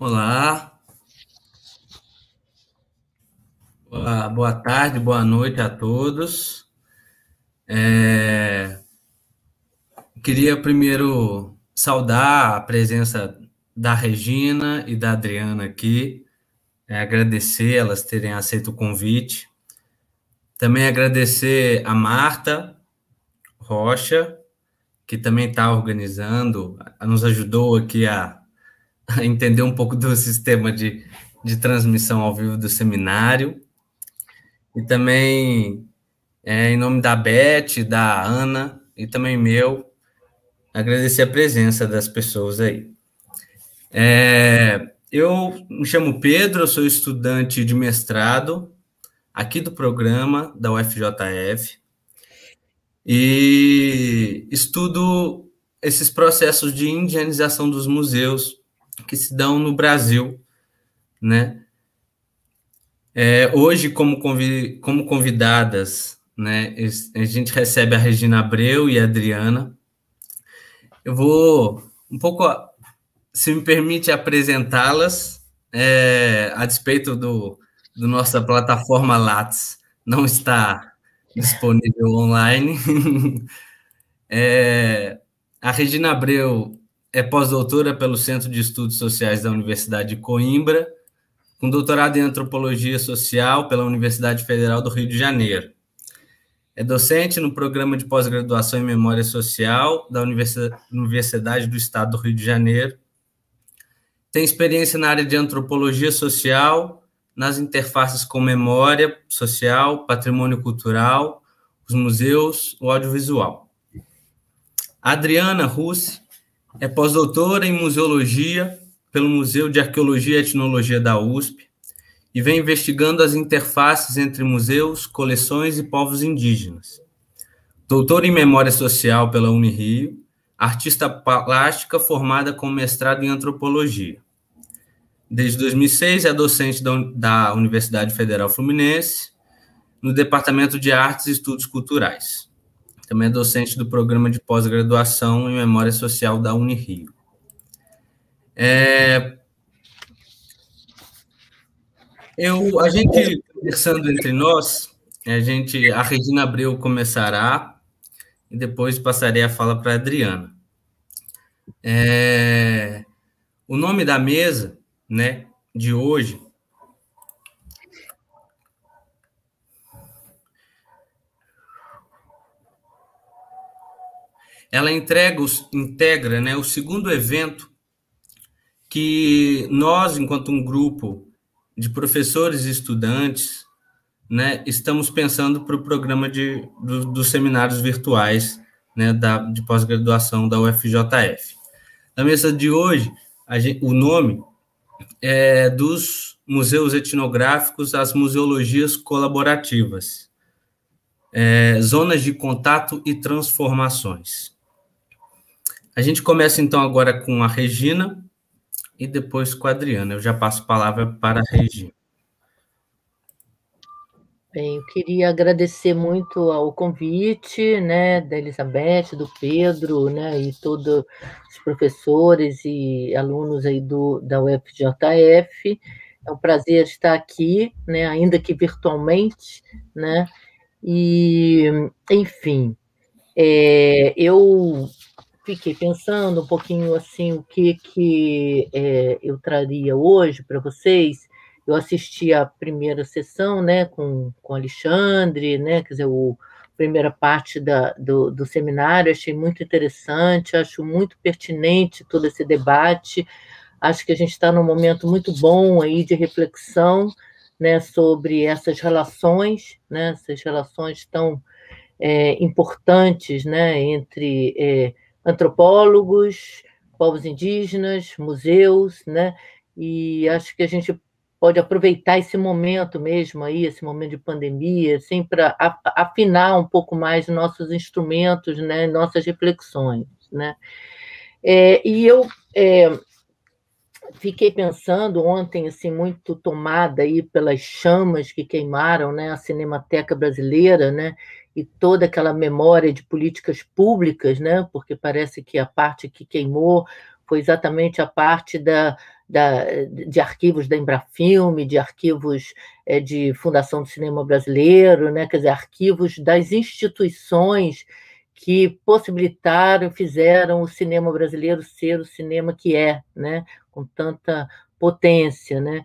Olá. Boa, boa, tarde, boa noite a todos. É, queria primeiro saudar a presença da Regina e da Adriana aqui, é, agradecer elas terem aceito o convite. Também agradecer a Marta Rocha, que também está organizando, nos ajudou aqui a entender um pouco do sistema de, de transmissão ao vivo do seminário. E também, é, em nome da Beth, da Ana e também meu, agradecer a presença das pessoas aí. É, eu me chamo Pedro, sou estudante de mestrado aqui do programa da UFJF e estudo esses processos de indianização dos museus que se dão no Brasil, né? É, hoje, como, convi como convidadas, né, a gente recebe a Regina Abreu e a Adriana. Eu vou um pouco, se me permite, apresentá-las, é, a despeito do, do nossa plataforma Lattes não está disponível online. é, a Regina Abreu é pós-doutora pelo Centro de Estudos Sociais da Universidade de Coimbra, com doutorado em Antropologia Social pela Universidade Federal do Rio de Janeiro. É docente no programa de pós-graduação em Memória Social da Universidade do Estado do Rio de Janeiro. Tem experiência na área de antropologia social, nas interfaces com memória social, patrimônio cultural, os museus, o audiovisual. Adriana Russe é pós-doutora em museologia pelo Museu de Arqueologia e Etnologia da USP e vem investigando as interfaces entre museus, coleções e povos indígenas. Doutora em Memória Social pela Unirio, artista plástica formada com mestrado em antropologia. Desde 2006 é docente da Universidade Federal Fluminense no Departamento de Artes e Estudos Culturais. Também é docente do programa de pós-graduação em Memória Social da Unirio. É... Eu, a gente conversando entre nós, a gente, a Regina Abreu começará e depois passarei a fala para a Adriana. É, o nome da mesa, né, de hoje ela entrega, integra né, o segundo evento que nós, enquanto um grupo de professores e estudantes, né, estamos pensando para o programa de, do, dos seminários virtuais né, da, de pós-graduação da UFJF. Na mesa de hoje, gente, o nome é dos museus etnográficos às museologias colaborativas, é, zonas de contato e transformações. A gente começa então agora com a Regina e depois com a Adriana. Eu já passo a palavra para a Regina. Bem, eu queria agradecer muito ao convite, né, da Elizabeth, do Pedro, né, e todos os professores e alunos aí do, da UFJF. É um prazer estar aqui, né, ainda que virtualmente, né, e, enfim, é, eu fiquei pensando um pouquinho assim o que que é, eu traria hoje para vocês. Eu assisti a primeira sessão, né, com com Alexandre, né, quer dizer, o primeira parte da, do, do seminário, achei muito interessante, acho muito pertinente todo esse debate. Acho que a gente está num momento muito bom aí de reflexão, né, sobre essas relações, né, essas relações tão é, importantes, né, entre é, antropólogos, povos indígenas, museus, né? E acho que a gente pode aproveitar esse momento mesmo aí, esse momento de pandemia, assim, para afinar um pouco mais nossos instrumentos, né, nossas reflexões, né? É, e eu é, fiquei pensando ontem, assim, muito tomada aí pelas chamas que queimaram, né, a Cinemateca Brasileira, né, e toda aquela memória de políticas públicas, né? porque parece que a parte que queimou foi exatamente a parte da, da, de arquivos da Embrafilme, de arquivos é, de Fundação do Cinema Brasileiro, né? quer dizer, arquivos das instituições que possibilitaram, fizeram o cinema brasileiro ser o cinema que é, né? com tanta potência. Né?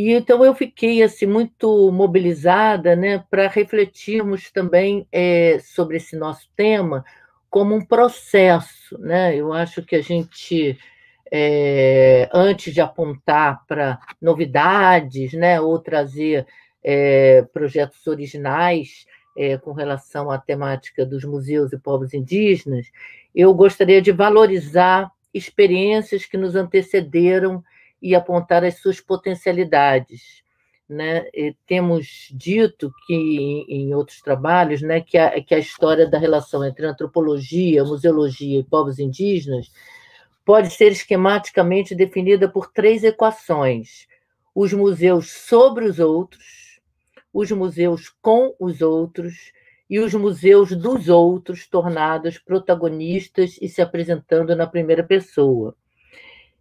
E então eu fiquei assim muito mobilizada, né, para refletirmos também é, sobre esse nosso tema como um processo, né? Eu acho que a gente é, antes de apontar para novidades, né, ou trazer é, projetos originais com relação à temática dos museus e povos indígenas, eu gostaria de valorizar experiências que nos antecederam e apontar as suas potencialidades. Né? temos dito que em outros trabalhos né, que, a, que a história da relação entre antropologia, museologia e povos indígenas pode ser esquematicamente definida por três equações: os museus sobre os outros, os museus com os outros e os museus dos outros tornados protagonistas e se apresentando na primeira pessoa.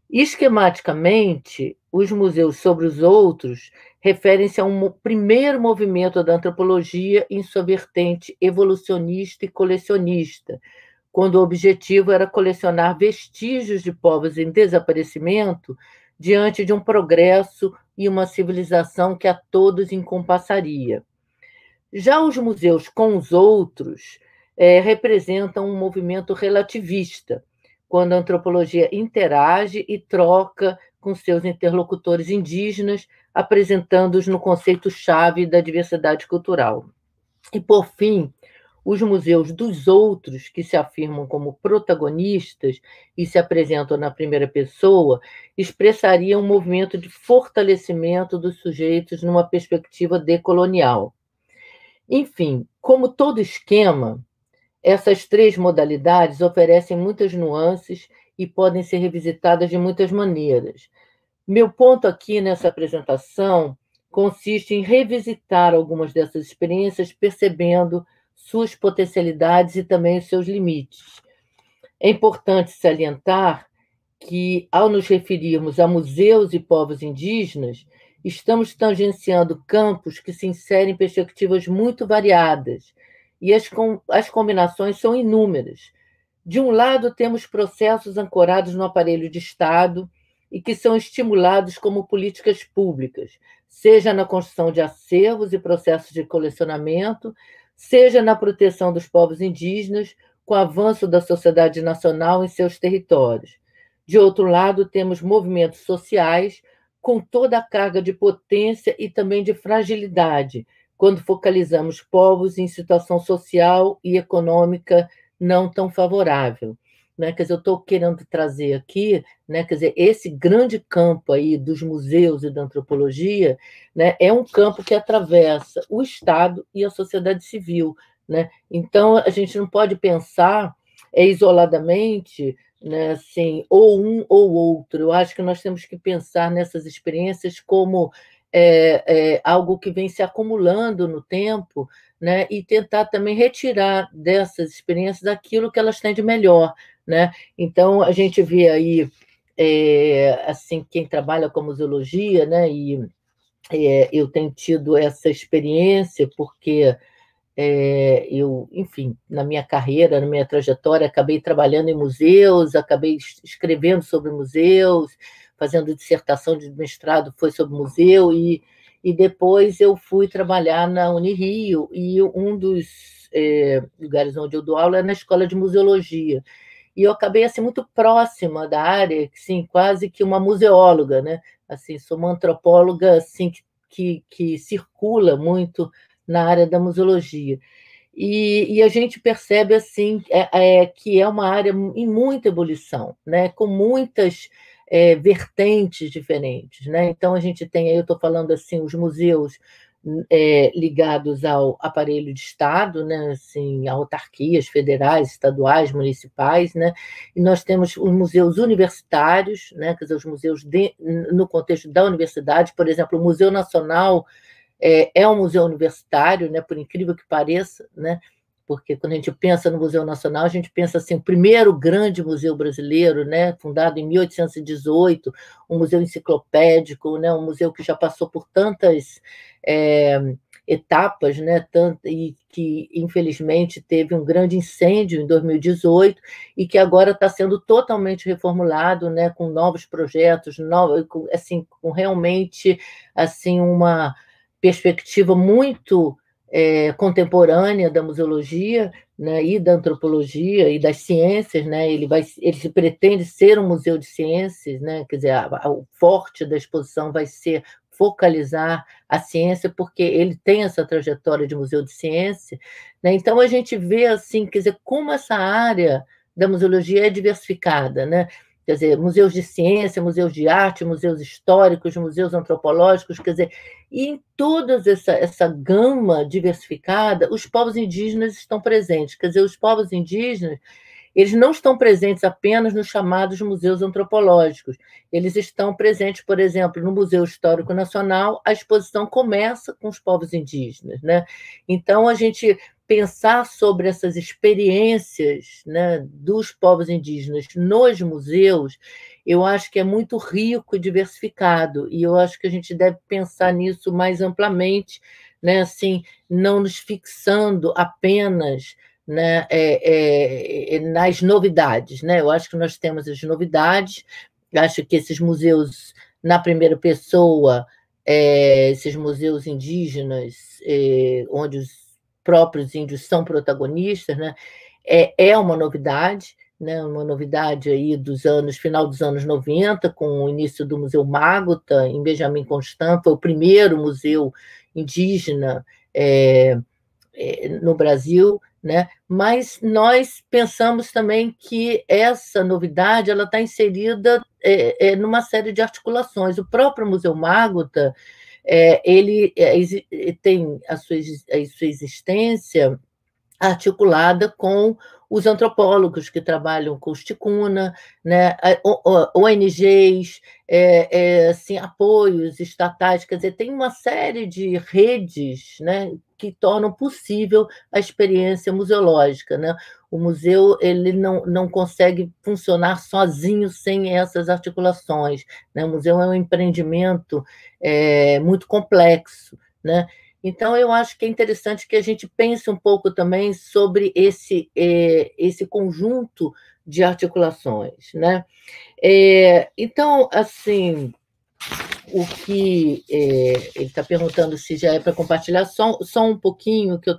Esquematicamente, os museus sobre os outros referem-se a um primeiro movimento da antropologia em sua vertente evolucionista e colecionista, quando o objetivo era colecionar vestígios de povos em desaparecimento diante de um progresso e uma civilização que a todos encompassaria. Já os museus com os outros é, representam um movimento relativista quando a antropologia interage e troca com seus interlocutores indígenas, apresentando-os no conceito-chave da diversidade cultural. E, por fim, os museus dos outros, que se afirmam como protagonistas e se apresentam na primeira pessoa, expressariam um movimento de fortalecimento dos sujeitos numa perspectiva decolonial. Enfim, como todo esquema, essas três modalidades oferecem muitas nuances e podem ser revisitadas de muitas maneiras. Meu ponto aqui nessa apresentação consiste em revisitar algumas dessas experiências, percebendo suas potencialidades e também os seus limites. É importante salientar que, ao nos referirmos a museus e povos indígenas, estamos tangenciando campos que se inserem em perspectivas muito variadas e as, com, as combinações são inúmeras. De um lado, temos processos ancorados no aparelho de Estado e que são estimulados como políticas públicas, seja na construção de acervos e processos de colecionamento, seja na proteção dos povos indígenas, com o avanço da sociedade nacional em seus territórios. De outro lado, temos movimentos sociais com toda a carga de potência e também de fragilidade, quando focalizamos povos em situação social e econômica não tão favorável. Né? Quer dizer, eu estou querendo trazer aqui, né? Quer dizer, esse grande campo aí dos museus e da antropologia, né? É um campo que atravessa o Estado e a sociedade civil, né? Então a gente não pode pensar é, isoladamente, né? Assim, ou um ou outro. Eu acho que nós temos que pensar nessas experiências como é, é, algo que vem se acumulando no tempo, né? E tentar também retirar dessas experiências aquilo que elas têm de melhor, né? Então a gente vê aí é, assim quem trabalha com museologia, né? E é, eu tenho tido essa experiência porque é, eu, enfim, na minha carreira, na minha trajetória, acabei trabalhando em museus, acabei escrevendo sobre museus, fazendo dissertação de mestrado, foi sobre museu, e, e depois eu fui trabalhar na Unirio, e um dos é, lugares onde eu dou aula é na Escola de Museologia. E eu acabei assim muito próxima da área, assim, quase que uma museóloga, né? Assim, sou uma antropóloga assim que, que, que circula muito na área da museologia. E, e, a gente percebe assim é, é, que é uma área em muita ebulição, né? com muitas é, vertentes diferentes. Né? Então, a gente tem, aí, eu estou falando assim, os museus hum, é, ligados ao aparelho de Estado, né? assim, a autarquias federais, estaduais, municipais, né? e nós temos os museus universitários, né? quer dizer, os museus de, no contexto da universidade, por exemplo, o Museu Nacional é, é um museu universitário, né? por incrível que pareça, né? porque quando a gente pensa no Museu Nacional, a gente pensa assim, o primeiro grande museu brasileiro, né, fundado em 1818, um museu enciclopédico, né, um museu que já passou por tantas é, etapas, né, tant, e que infelizmente teve um grande incêndio em 2018 e que agora está sendo totalmente reformulado, né, com novos projetos, novos, assim, com realmente assim uma perspectiva muito é, contemporânea da museologia né, e da antropologia e das ciências, né, ele, vai, ele se pretende ser um museu de ciências, né, quer dizer, a, a, o forte da exposição vai ser focalizar a ciência, porque ele tem essa trajetória de museu de ciência. Né? Então, a gente vê assim, quer dizer, como essa área da museologia é diversificada, né? quer dizer, museus de ciência, museus de arte, museus históricos, museus antropológicos, quer dizer, e em toda essa, essa gama diversificada, os povos indígenas estão presentes, quer dizer, os povos indígenas, eles não estão presentes apenas nos chamados museus antropológicos, eles estão presentes, por exemplo, no Museu Histórico Nacional, a exposição começa com os povos indígenas, né? Então, a gente pensar sobre essas experiências né, dos povos indígenas nos museus, eu acho que é muito rico e diversificado, e eu acho que a gente deve pensar nisso mais amplamente, né, assim, não nos fixando apenas né, é, é, é nas novidades. Né? Eu acho que nós temos as novidades, acho que esses museus na primeira pessoa, é, esses museus indígenas, é, onde os próprios índios são protagonistas, né? é, é uma novidade, né? uma novidade aí dos anos, final dos anos 90, com o início do Museu Magota, em Benjamin Constant, foi o primeiro museu indígena é, é, no Brasil, né? mas nós pensamos também que essa novidade ela está inserida é, é, numa série de articulações. O próprio Museu Magota é, ele é, é, tem a sua, a sua existência articulada com os antropólogos que trabalham com os ticuna, né, ONGs, é, é, assim, apoios estatais, quer dizer, tem uma série de redes né, que tornam possível a experiência museológica. Né? O museu ele não, não consegue funcionar sozinho sem essas articulações. Né? O museu é um empreendimento é, muito complexo. Né? Então, eu acho que é interessante que a gente pense um pouco também sobre esse, é, esse conjunto de articulações. Né? É, então, assim o que é, ele está perguntando se já é para compartilhar, só, só um pouquinho, que eu,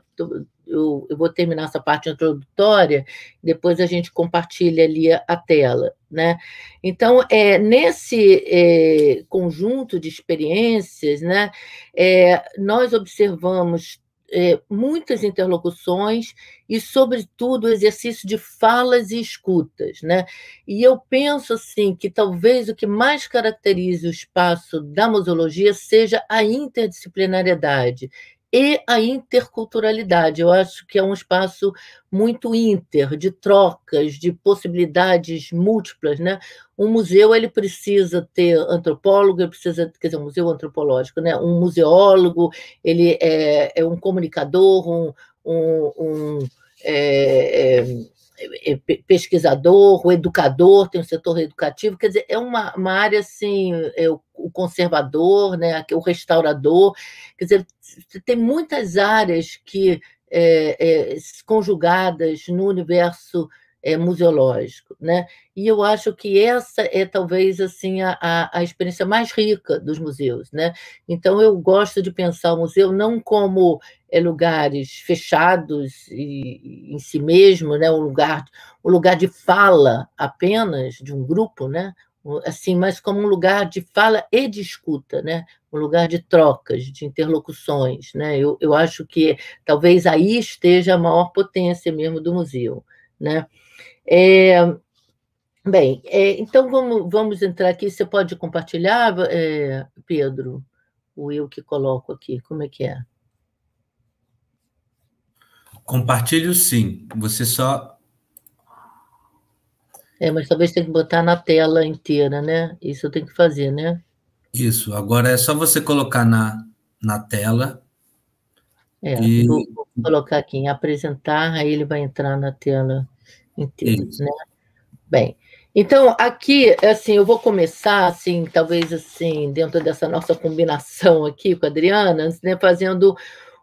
eu, eu, vou terminar essa parte introdutória, depois a gente compartilha ali a, a tela. Né? Então, é, nesse é, conjunto de experiências, né, é, nós observamos é, muitas interlocuções e, sobretudo, o exercício de falas e escutas. Né? E eu penso assim que talvez o que mais caracterize o espaço da museologia seja a interdisciplinariedade e a interculturalidade. Eu acho que é um espaço muito inter, de trocas, de possibilidades múltiplas, né? Um museu ele precisa ter antropólogo, ele precisa, quer dizer, um museu antropológico, né? Um museólogo, ele é, é um comunicador, um, um, um é, é, é, pesquisador, o educador, tem o setor educativo, quer dizer, é uma, uma área assim, é o, o conservador, né, o restaurador, quer dizer, tem muitas áreas que é, é, conjugadas no universo é, museológico, né? E eu acho que essa é talvez assim a, a, a experiência mais rica dos museus, né? Então eu gosto de pensar o museu não como é lugares fechados e, em si mesmo, né? um, lugar, um lugar de fala apenas de um grupo, né? assim, mas como um lugar de fala e de escuta, né? um lugar de trocas, de interlocuções. Né? Eu, eu acho que talvez aí esteja a maior potência mesmo do museu. Né? É, bem, é, então vamos, vamos entrar aqui. Você pode compartilhar, é, Pedro, o eu que coloco aqui, como é que é? Compartilho sim. Você só. É, mas talvez tenha que botar na tela inteira, né? Isso eu tenho que fazer, né? Isso. Agora é só você colocar na, na tela. É, e... vou, vou, colocar aqui em apresentar, aí ele vai entrar na tela inteira, Isso. né? Bem, então aqui, assim, eu vou começar, assim, talvez assim, dentro dessa nossa combinação aqui com a Adriana, né, fazendo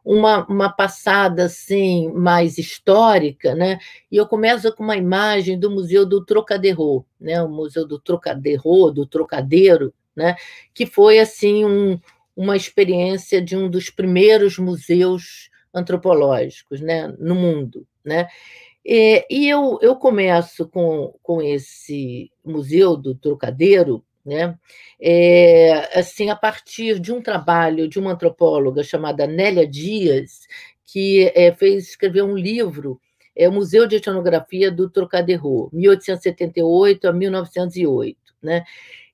uma, uma passada assim mais histórica, né? E eu começo com uma imagem do Museu do Trocadero, né? O Museu do Trocadero, do Trocadeiro, né? Que foi assim um, uma experiência de um dos primeiros museus antropológicos, né? No mundo, né? E, e eu, eu começo com, com esse Museu do Trocadeiro né? É, assim, a partir de um trabalho de uma antropóloga chamada Nélia Dias, que é, fez escrever um livro, é o Museu de Etnografia do Trocadero, 1878 a 1908, né?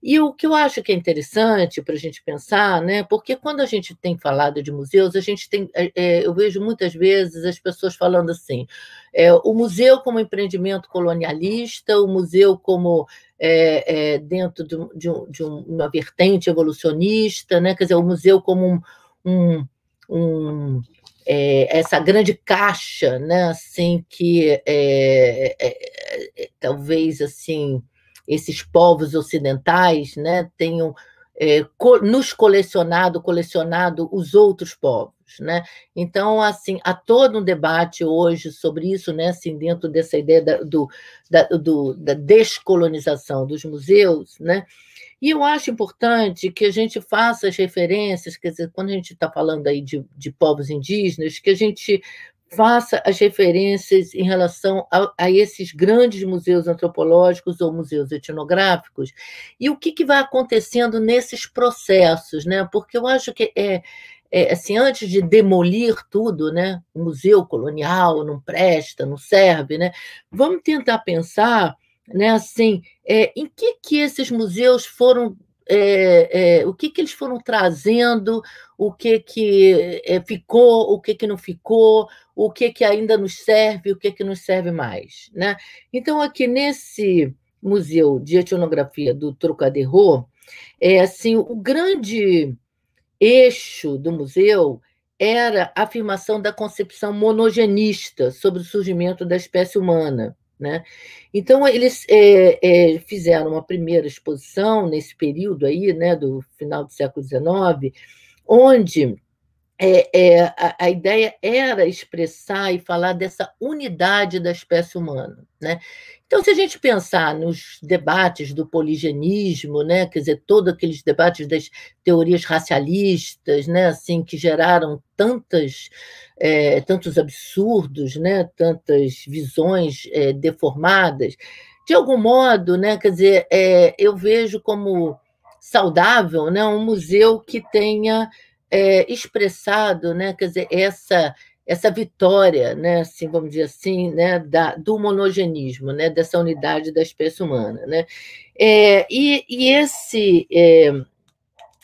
E o que eu acho que é interessante para a gente pensar, né? Porque quando a gente tem falado de museus, a gente tem, é, é, eu vejo muitas vezes as pessoas falando assim, é, o museu como empreendimento colonialista, o museu como é, é, dentro de, um, de, uma vertente evolucionista, né? quer dizer, o museu como um, um, um é, essa grande caixa, né? assim que é, é, é, talvez assim esses povos ocidentais né? tenham co nos colecionado, colecionado os outros povos né? Então, assim, há todo um debate hoje sobre isso, né? Assim, dentro dessa ideia da, do, da, do, da descolonização dos museus, né? E eu acho importante que a gente faça as referências, quer dizer, quando a gente está falando aí de, de povos indígenas, que a gente faça as referências em relação a, a, esses grandes museus antropológicos ou museus etnográficos e o que, que vai acontecendo nesses processos, né? Porque eu acho que é, é, assim, antes de demolir tudo, né? O museu colonial não presta, não serve, né? Vamos tentar pensar, né? Assim, é, em que que esses museus foram é, é, o que, que eles foram trazendo, o que, que é, ficou, o que, que não ficou, o que, que ainda nos serve, o que, que nos serve mais. Né? Então, aqui nesse Museu de Etnografia do Trocadero, é assim o grande eixo do museu era a afirmação da concepção monogenista sobre o surgimento da espécie humana. Né? Então, eles é, é, fizeram uma primeira exposição nesse período aí, né, do final do século XIX, onde é, é, a, a, ideia era expressar e falar dessa unidade da espécie humana. Né? Então, se a gente pensar nos debates do poligenismo, né, quer dizer, todos aqueles debates das teorias racialistas, né, assim, que geraram tantas, é, tantos absurdos, né, tantas visões é, deformadas, de algum modo, né, quer dizer, é, eu vejo como saudável né, um museu que tenha é, expressado, né, quer dizer, essa essa vitória, né, assim, vamos dizer assim, né, da, do monogenismo, né, dessa unidade da espécie humana, né, é, e, e, esse é,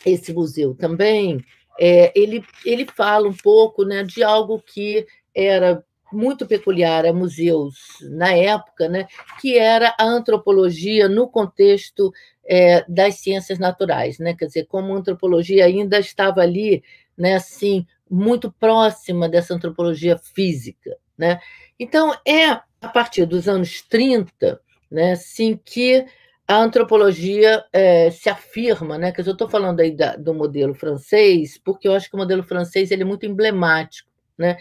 esse museu também, é, ele ele fala um pouco, né, de algo que era muito peculiar a museus na época, né, que era a antropologia no contexto é, das ciências naturais, né, quer dizer, como a antropologia ainda estava ali, né, assim, muito próxima dessa antropologia física, né? Então é a partir dos anos 30, né, assim que a antropologia é, se afirma, né? Que eu estou falando aí da, do modelo francês, porque eu acho que o modelo francês ele é muito emblemático né?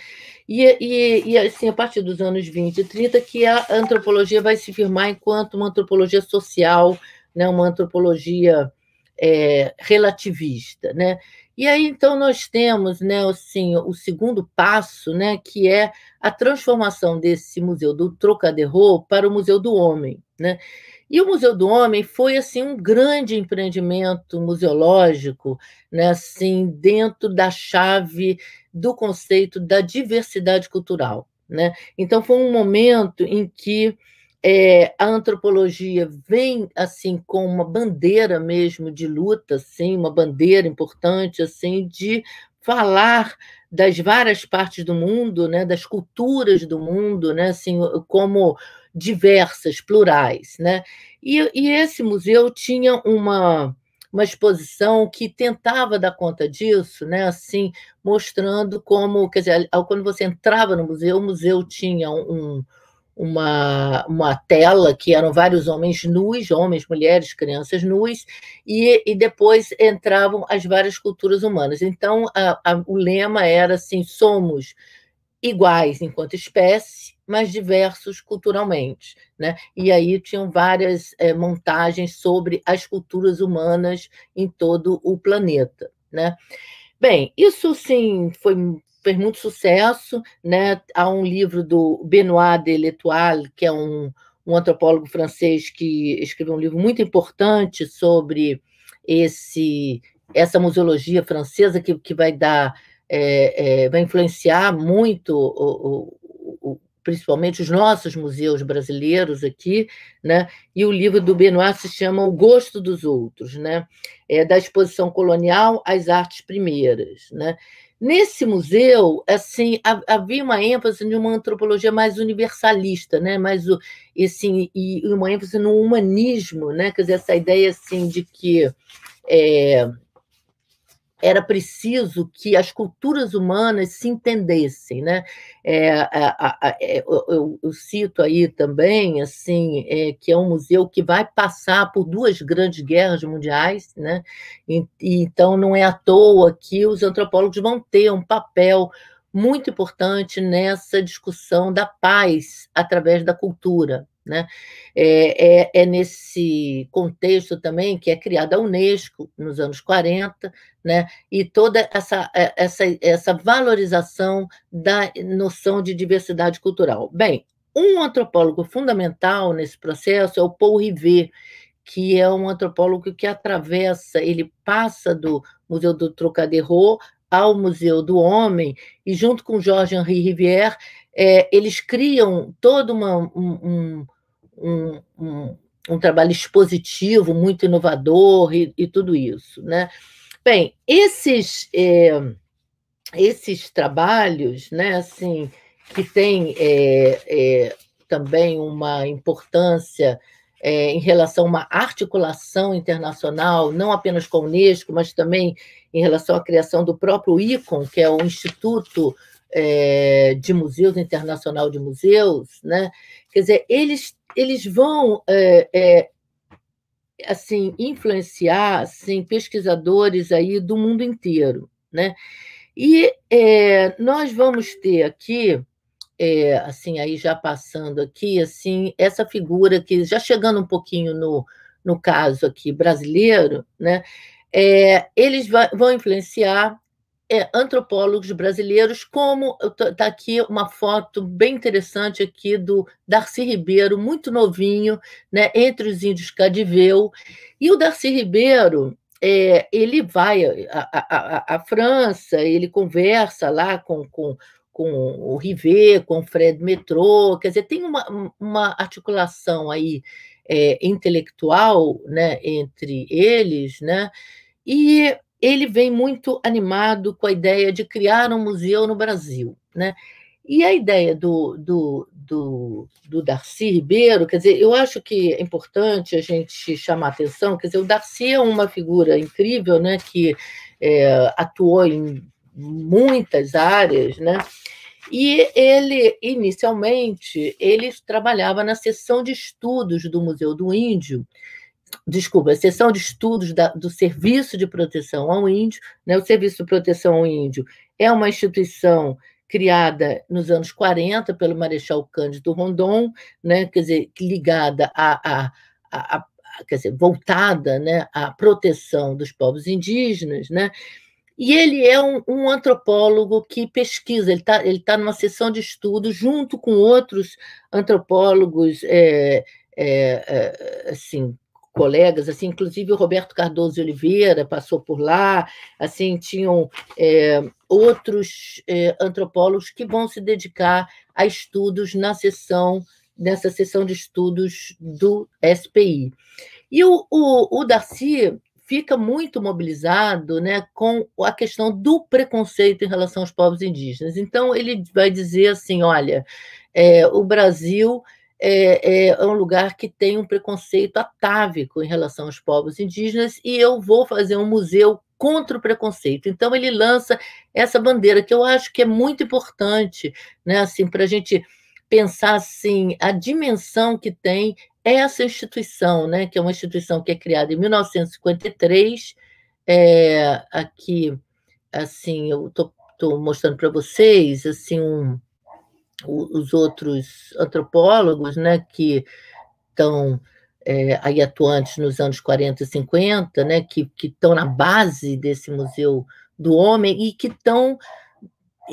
E, e, e, assim, a partir dos anos 20 e 30, que a antropologia vai se firmar enquanto uma antropologia social, né? uma antropologia é, relativista. Né? E aí, então, nós temos né, assim, o segundo passo, né, que é a transformação desse museu do Trocadero para o Museu do Homem. Né? E o Museu do Homem foi assim um grande empreendimento museológico, né, assim, dentro da chave do conceito da diversidade cultural. Né? Então, foi um momento em que é, a antropologia vem assim com uma bandeira mesmo de luta, assim, uma bandeira importante assim de falar das várias partes do mundo, né, das culturas do mundo, né, assim, como diversas, plurais, né? E, e esse museu tinha uma uma exposição que tentava dar conta disso, né? Assim, mostrando como, quer dizer, quando você entrava no museu, o museu tinha um, uma, uma tela que eram vários homens nus, homens, mulheres, crianças nus, e, e depois entravam as várias culturas humanas. Então, a, a, o lema era assim: somos iguais enquanto espécie, mas diversos culturalmente. Né? E aí tinham várias é, montagens sobre as culturas humanas em todo o planeta. Né? Bem, isso sim foi fez muito sucesso. Né? Há um livro do Benoît de L'Etoile, que é um, um antropólogo francês que escreveu um livro muito importante sobre esse essa museologia francesa que, que vai dar é, é, vai influenciar muito o, o, o, principalmente os nossos museus brasileiros aqui, né? E o livro do Benoit se chama O Gosto dos Outros, né? É da exposição colonial às artes primeiras, né? Nesse museu, assim, havia uma ênfase em uma antropologia mais universalista, né? Mais assim, e uma ênfase no humanismo, né? Quer dizer, essa ideia assim de que é, era preciso que as culturas humanas se entendessem, né? É, a, a, é, eu, eu, eu, cito aí também, assim, é, que é um museu que vai passar por duas grandes guerras mundiais, né? E, e, então não é à toa que os antropólogos vão ter um papel muito importante nessa discussão da paz através da cultura, né? É, é, é, nesse contexto também que é criada a Unesco nos anos 40, né? e toda essa, é, essa, essa valorização da noção de diversidade cultural. Bem, um antropólogo fundamental nesse processo é o Paul Rivet, que é um antropólogo que atravessa, ele passa do Museu do Trocadero ao Museu do Homem, e junto com Jorge Henri Rivière, é, eles criam todo uma, um, um um, um, trabalho expositivo muito inovador e, e, tudo isso. Né? Bem, esses, é, esses trabalhos, né, assim, que têm é, é, também uma importância é, em relação a uma articulação internacional, não apenas com a Unesco, mas também em relação à criação do próprio ICON, que é o Instituto é, de Museus, Internacional de Museus, né? quer dizer, eles, eles vão é, é, assim influenciar assim, pesquisadores aí do mundo inteiro. Né? E é, nós vamos ter aqui, é, assim, aí já passando aqui, assim, essa figura que já chegando um pouquinho no, no caso aqui brasileiro, né? É, eles vão influenciar é, antropólogos brasileiros, como está aqui uma foto bem interessante aqui do Darcy Ribeiro, muito novinho, né, entre os índios Cadiveu. E o Darcy Ribeiro, é, ele vai à França, ele conversa lá com, com, com o Rivet, com o Fred Metrô, quer dizer, tem uma, uma articulação aí é, intelectual né, entre eles, né? E ele vem muito animado com a ideia de criar um museu no Brasil. Né? E a ideia do, do, do, do, Darcy Ribeiro, quer dizer, eu acho que é importante a gente chamar atenção, quer dizer, o Darcy é uma figura incrível, né, que é, atuou em muitas áreas, né, e ele, inicialmente, ele trabalhava na seção de estudos do Museu do Índio, desculpa, a seção de estudos da, do Serviço de Proteção ao Índio, né? o Serviço de Proteção ao Índio é uma instituição criada nos anos 40 pelo Marechal Cândido Rondon, né? quer dizer, ligada a, a, a, a quer dizer, voltada né? à proteção dos povos indígenas, né? E ele é um, um antropólogo que pesquisa, ele está ele tá numa sessão de estudo junto com outros antropólogos é, é, é assim, colegas, assim, inclusive o Roberto Cardoso Oliveira passou por lá, assim, tinham é, outros é, antropólogos que vão se dedicar a estudos na sessão, nessa sessão de estudos do SPI. E o, o, o Darcy fica muito mobilizado né, com a questão do preconceito em relação aos povos indígenas. Então, ele vai dizer assim: olha, é, o Brasil é, é, é, um lugar que tem um preconceito atávico em relação aos povos indígenas, e eu vou fazer um museu contra o preconceito. Então, ele lança essa bandeira, que eu acho que é muito importante, né, assim, para a gente pensar assim, a dimensão que tem essa instituição, né, que é uma instituição que é criada em 1953, é, aqui, assim, eu estou mostrando para vocês, assim, um, os outros antropólogos né, que estão é, aí atuantes nos anos 40 e 50, né, que estão na base desse Museu do Homem e que estão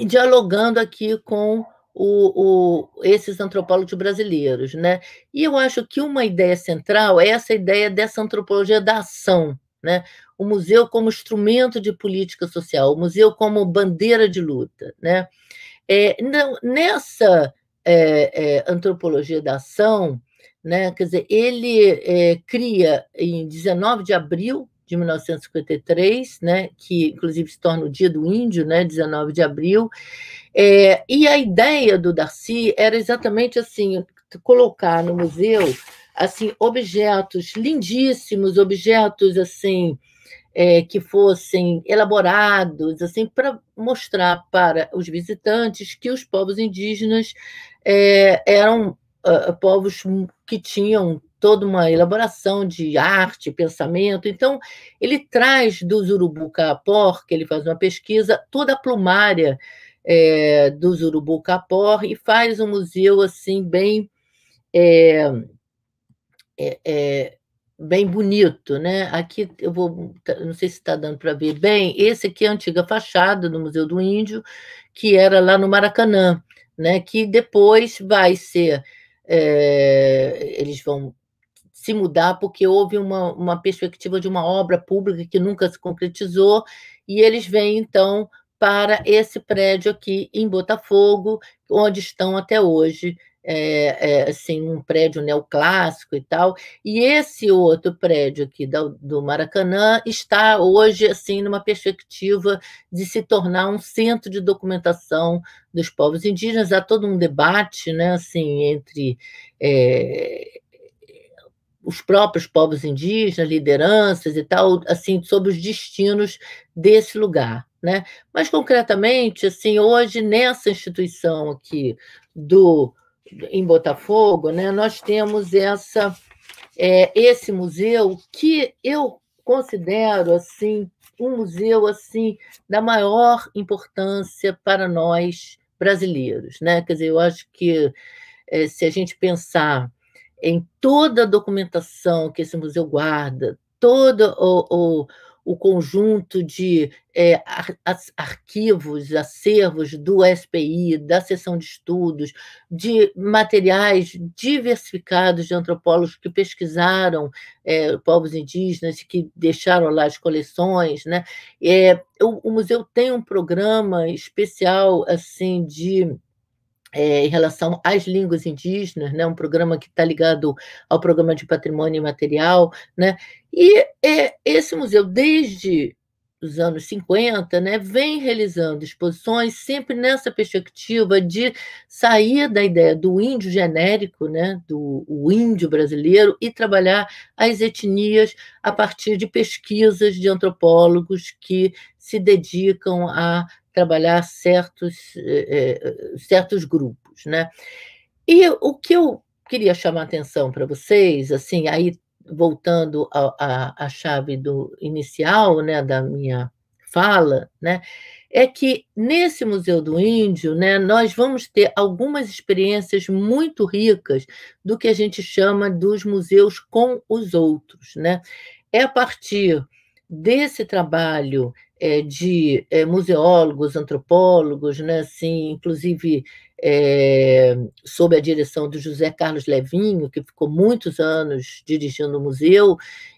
dialogando aqui com o, o, esses antropólogos brasileiros. Né? E eu acho que uma ideia central é essa ideia dessa antropologia da ação. Né? O museu como instrumento de política social, o museu como bandeira de luta. Né? É, não, nessa é, é, antropologia da ação, né, quer dizer, ele é, cria em 19 de abril de 1953, né, que inclusive se torna o Dia do Índio, né, 19 de abril, é, e a ideia do Darcy era exatamente assim, colocar no museu assim objetos lindíssimos, objetos assim é, que fossem elaborados assim para mostrar para os visitantes que os povos indígenas é, eram uh, povos que tinham toda uma elaboração de arte, pensamento. Então, ele traz do Urubu capor que ele faz uma pesquisa, toda a plumária é, do Urubu capor e faz um museu assim bem é, é, é bem bonito, né? Aqui eu vou, tá, não sei se está dando para ver bem. Esse aqui é a antiga fachada do Museu do Índio, que era lá no Maracanã, né? Que depois vai ser, é, eles vão se mudar porque houve uma, uma perspectiva de uma obra pública que nunca se concretizou e eles vêm então para esse prédio aqui em Botafogo, onde estão até hoje é, é, assim, um prédio neoclássico e tal. E esse outro prédio aqui do do Maracanã está hoje assim numa perspectiva de se tornar um centro de documentação dos povos indígenas. Há todo um debate né, assim, entre é, os próprios povos indígenas, lideranças e tal, assim, sobre os destinos desse lugar. Né? Mas concretamente, assim, hoje nessa instituição aqui do em Botafogo, né, nós temos essa é, esse museu que eu considero assim um museu assim da maior importância para nós brasileiros, né? Quer dizer, eu acho que é, se a gente pensar em toda a documentação que esse museu guarda, todo o, o o conjunto de é, ar, arquivos, acervos do SPI, da seção de estudos, de materiais diversificados de antropólogos que pesquisaram é, povos indígenas e que deixaram lá as coleções. Né? É, o, o museu tem um programa especial assim de é, em relação às línguas indígenas, né, um programa que está ligado ao programa de patrimônio imaterial, né, e é, esse museu, desde os anos 50, né, vem realizando exposições sempre nessa perspectiva de sair da ideia do índio genérico, né, do índio brasileiro, e trabalhar as etnias a partir de pesquisas de antropólogos que se dedicam a trabalhar certos, é, é certos grupos. Né? E o que eu queria chamar atenção para vocês, assim, aí voltando à chave do inicial, né, da minha fala, né, é que nesse Museu do Índio, né, nós vamos ter algumas experiências muito ricas do que a gente chama dos museus com os outros, né? É a partir desse trabalho é, de é, museólogos, antropólogos, né, assim, inclusive é, sob a direção do José Carlos Levinho, que ficou muitos anos dirigindo o museu,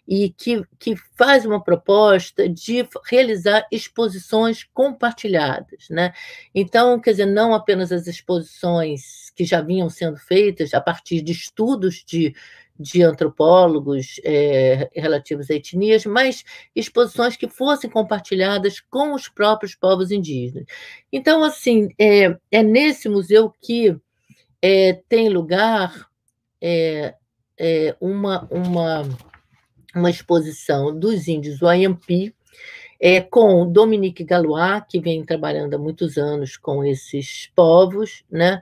e que, que faz uma proposta de realizar exposições compartilhadas. Né? Então, quer dizer, não apenas as exposições que já vinham sendo feitas a partir de estudos de de antropólogos é, relativos a etnias, mas exposições que fossem compartilhadas com os próprios povos indígenas. Então, assim, é, é nesse museu que é, tem lugar é, é, uma, uma, uma exposição dos índios Wayampi, é, com Dominique Galois, que vem trabalhando há muitos anos com esses povos, né?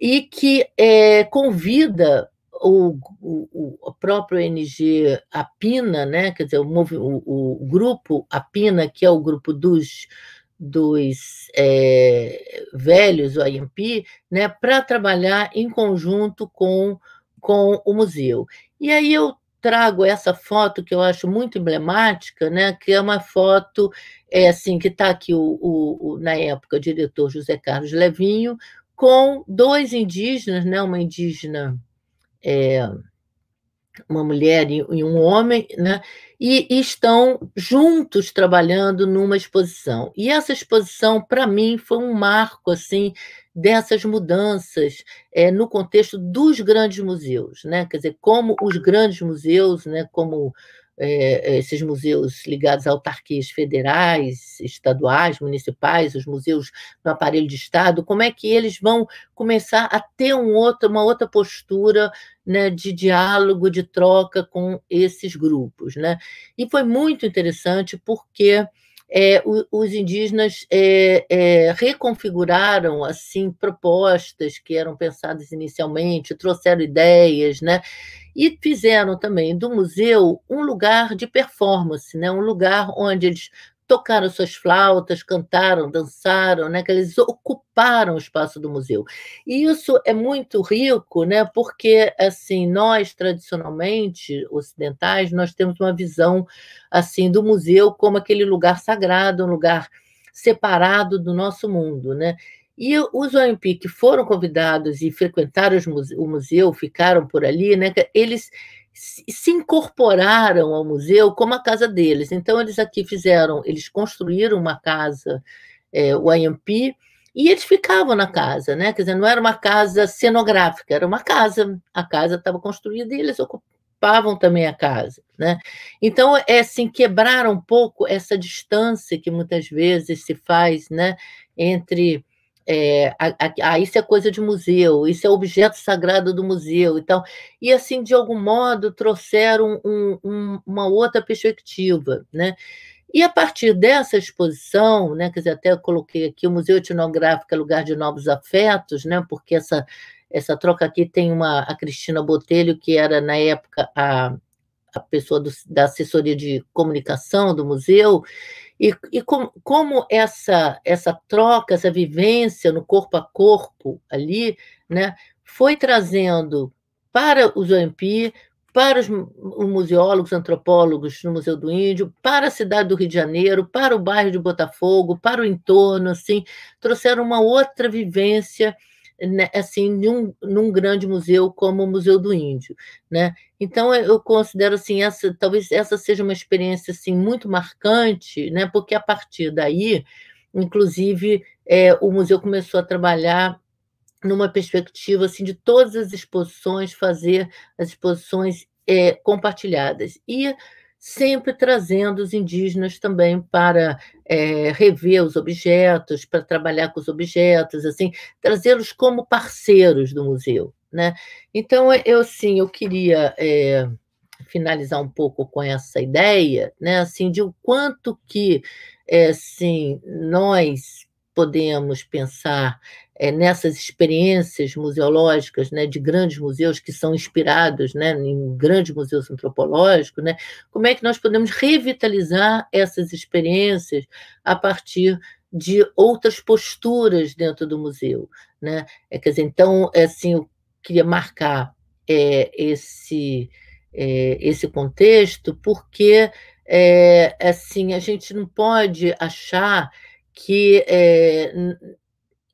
e que é, convida o, o, o próprio NG Apina, né, quer dizer, o, o, o grupo Apina, que é o grupo dos dos é, velhos, o IMP, né, para trabalhar em conjunto com, com o museu. E aí eu trago essa foto que eu acho muito emblemática, né, que é uma foto é, assim que está aqui, o, o, o, na época, o diretor José Carlos Levinho, com dois indígenas, né, uma indígena é, uma mulher e, e, um homem, né? E, e estão juntos trabalhando numa exposição. E essa exposição, para mim, foi um marco assim dessas mudanças é, no contexto dos grandes museus, né? Quer dizer, como os grandes museus, né? Como é, esses museus ligados a autarquias federais, estaduais, municipais, os museus do aparelho de Estado, como é que eles vão começar a ter um outro, uma outra postura né, de diálogo, de troca com esses grupos. Né? E foi muito interessante porque é, os indígenas é, é, reconfiguraram assim propostas que eram pensadas inicialmente, trouxeram ideias, né? E fizeram também do museu um lugar de performance, né? um lugar onde eles tocaram suas flautas, cantaram, dançaram, né? que eles ocuparam o espaço do museu. E isso é muito rico, né? porque assim nós tradicionalmente ocidentais nós temos uma visão assim do museu como aquele lugar sagrado, um lugar separado do nosso mundo, né? E os OMP que foram convidados e frequentaram o museu, ficaram por ali, né? Eles se incorporaram ao museu como a casa deles. Então, eles aqui fizeram, eles construíram uma casa, é, o IMP, e eles ficavam na casa, né? Quer dizer, não era uma casa cenográfica, era uma casa. A casa estava construída e eles ocupavam também a casa, né? Então, é assim, quebrar um pouco essa distância que muitas vezes se faz, né? Entre é, ah, isso é coisa de museu, isso é objeto sagrado do museu, então, e assim, de algum modo, trouxeram um, um, uma outra perspectiva, né? E a partir dessa exposição, né, quer dizer, até eu coloquei aqui o Museu Etnográfico é lugar de novos afetos, né, porque essa, essa troca aqui tem uma, a Cristina Botelho, que era na época a a pessoa do, da assessoria de comunicação do museu, e, e com, como essa, essa troca, essa vivência no corpo a corpo ali, né, foi trazendo para os OMP, para os museólogos, antropólogos no Museu do Índio, para a cidade do Rio de Janeiro, para o bairro de Botafogo, para o entorno, assim, trouxeram uma outra vivência né, assim num, num grande museu como o Museu do Índio, né? Então eu considero assim essa talvez essa seja uma experiência assim muito marcante, né? Porque a partir daí, inclusive, é, o museu começou a trabalhar numa perspectiva assim de todas as exposições fazer as exposições é, compartilhadas e sempre trazendo os indígenas também para é, rever os objetos, para trabalhar com os objetos, assim, trazê-los como parceiros do museu, né? Então é, eu sim, eu queria é, finalizar um pouco com essa ideia, né? Assim, de o quanto que, é, assim, nós podemos pensar é, nessas experiências museológicas né, de grandes museus que são inspirados né, em grandes museus antropológicos, né, como é que nós podemos revitalizar essas experiências a partir de outras posturas dentro do museu. Né? É, quer dizer, então, é, assim, eu queria marcar é, esse, é, esse contexto porque é, assim a gente não pode achar que é,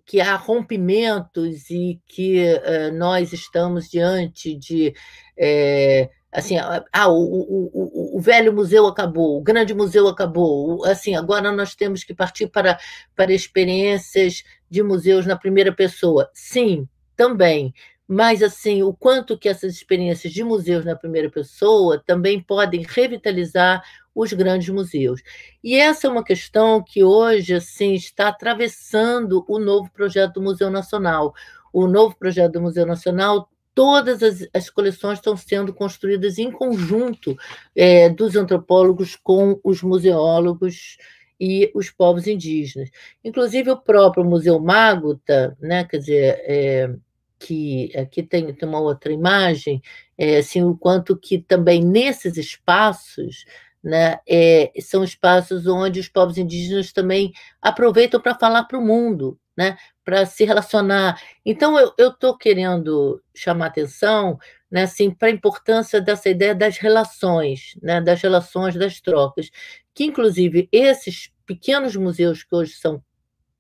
que há rompimentos e que uh, nós estamos diante de. É, assim, ah, o, o, o, o, velho museu acabou, o grande museu acabou, assim, agora nós temos que partir para, para experiências de museus na primeira pessoa. Sim, também, mas assim, o quanto que essas experiências de museus na primeira pessoa também podem revitalizar os grandes museus. E essa é uma questão que hoje assim está atravessando o novo projeto do Museu Nacional. O novo projeto do Museu Nacional todas as, as, coleções estão sendo construídas em conjunto é, dos antropólogos com os museólogos e os povos indígenas. Inclusive o próprio Museu Maguta, né, quer dizer, é, que aqui tem, tem, uma outra imagem, é, assim, o quanto que também nesses espaços né? É, são espaços onde os povos indígenas também aproveitam para falar para o mundo, né? para se relacionar. Então, eu estou querendo chamar atenção né, assim, para a importância dessa ideia das relações, né, das relações, das trocas, que, inclusive, esses pequenos museus que hoje são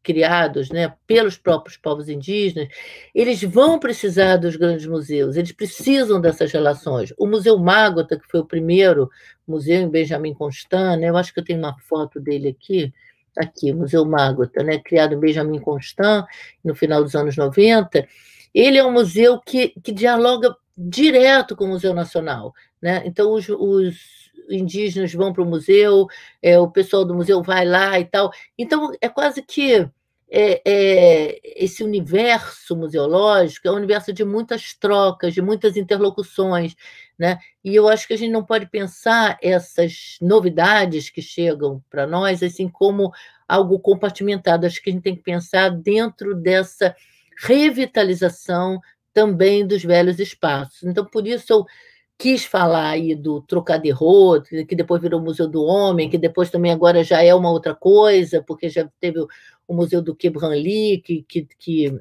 criados né, pelos próprios povos indígenas, eles vão precisar dos grandes museus, eles precisam dessas relações. O Museu Mágota, que foi o primeiro museu em Benjamin Constant, né, eu acho que eu tenho uma foto dele aqui, aqui, Museu Mágota, né, criado em Benjamin Constant, no final dos anos 90, ele é um museu que, que dialoga direto com o Museu Nacional. Né? Então, os, os indígenas vão para o museu, é, o pessoal do museu vai lá e tal. Então, é quase que é, é, esse universo museológico é um universo de muitas trocas, de muitas interlocuções, né? E eu acho que a gente não pode pensar essas novidades que chegam para nós assim como algo compartimentado. Acho que a gente tem que pensar dentro dessa revitalização também dos velhos espaços. Então, por isso eu quis falar aí do Trocadero, que depois virou Museu do Homem, que depois também agora já é uma outra coisa, porque já teve o, Museu do Quebranli, que, que, que,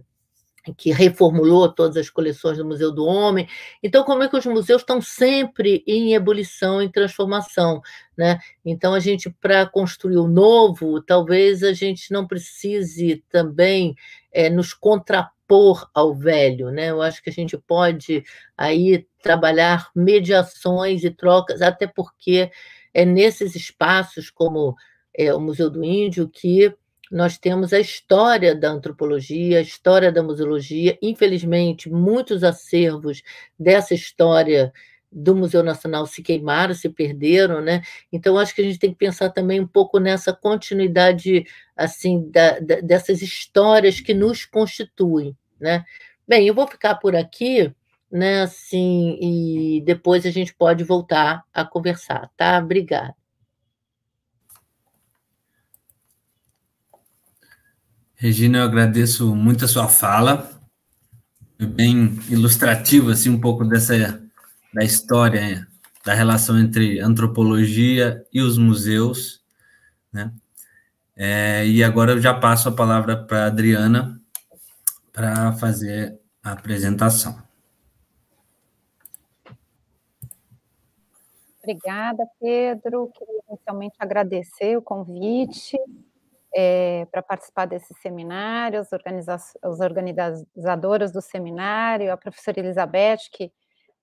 que, reformulou todas as coleções do Museu do Homem. Então, como é que os museus estão sempre em ebulição, em transformação? Né? Então, a gente, para construir o novo, talvez a gente não precise também é, nos contrapor por ao velho, né? Eu acho que a gente pode aí trabalhar mediações e trocas, até porque é nesses espaços como é, o Museu do Índio que nós temos a história da antropologia, a história da museologia, infelizmente muitos acervos dessa história do Museu Nacional se queimaram, se perderam, né? Então acho que a gente tem que pensar também um pouco nessa continuidade assim da, da, dessas histórias que nos constituem, né? Bem, eu vou ficar por aqui, né? Assim e depois a gente pode voltar a conversar, tá? Obrigada. Regina, eu agradeço muito a sua fala, bem ilustrativa assim um pouco dessa da história da relação entre antropologia e os museus, né? É, e agora eu já passo a palavra para Adriana para fazer a apresentação. Obrigada, Pedro. Queria inicialmente agradecer o convite é, para participar desse seminário, os organiza as organizadoras do seminário, a professora Elizabeth, que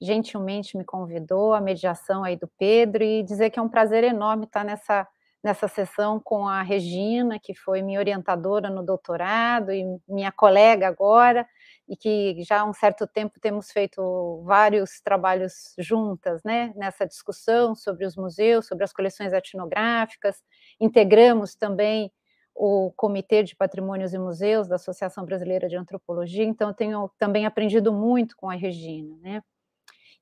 gentilmente me convidou, a mediação aí do Pedro, e dizer que é um prazer enorme estar nessa, nessa sessão com a Regina, que foi minha orientadora no doutorado e minha colega agora, e que já há um certo tempo temos feito vários trabalhos juntas, né, nessa discussão sobre os museus, sobre as coleções etnográficas, integramos também o Comitê de Patrimônios e Museus da Associação Brasileira de Antropologia, então tenho também aprendido muito com a Regina, né?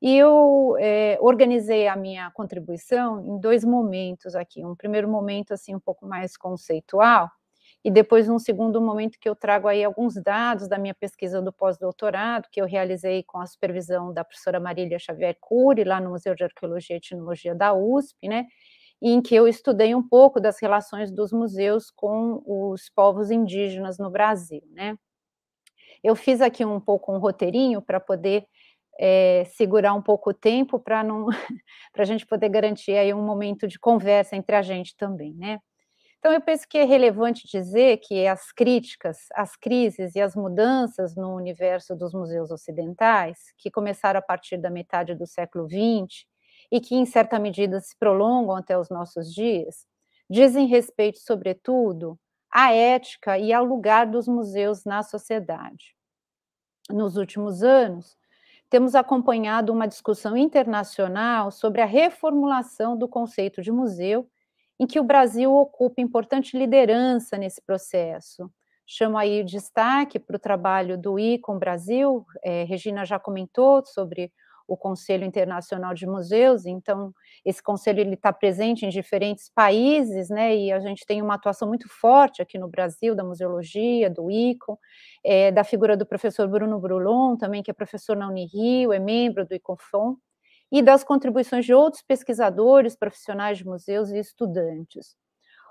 E eu é, organizei a minha contribuição em dois momentos aqui. Um primeiro momento, assim, um pouco mais conceitual, e depois um segundo momento que eu trago aí alguns dados da minha pesquisa do pós-doutorado, que eu realizei com a supervisão da professora Marília Xavier Cury, lá no Museu de Arqueologia e Etnologia da USP, né? Em que eu estudei um pouco das relações dos museus com os povos indígenas no Brasil, né? Eu fiz aqui um pouco um roteirinho para poder é, segurar um pouco o tempo para não para a gente poder garantir aí um momento de conversa entre a gente também, né? Então eu penso que é relevante dizer que as críticas, as crises e as mudanças no universo dos museus ocidentais, que começaram a partir da metade do século XX e que em certa medida se prolongam até os nossos dias, dizem respeito, sobretudo, à ética e ao lugar dos museus na sociedade. Nos últimos anos, temos acompanhado uma discussão internacional sobre a reformulação do conceito de museu, em que o Brasil ocupa importante liderança nesse processo. Chamo aí destaque para o trabalho do ICOM Brasil, é, Regina já comentou sobre o Conselho Internacional de Museus, então esse conselho ele está presente em diferentes países, né, e a gente tem uma atuação muito forte aqui no Brasil, da museologia, do ICOM, é, da figura do professor Bruno Brulon, também que é professor na Unirio, é membro do ICOFON, e das contribuições de outros pesquisadores, profissionais de museus e estudantes.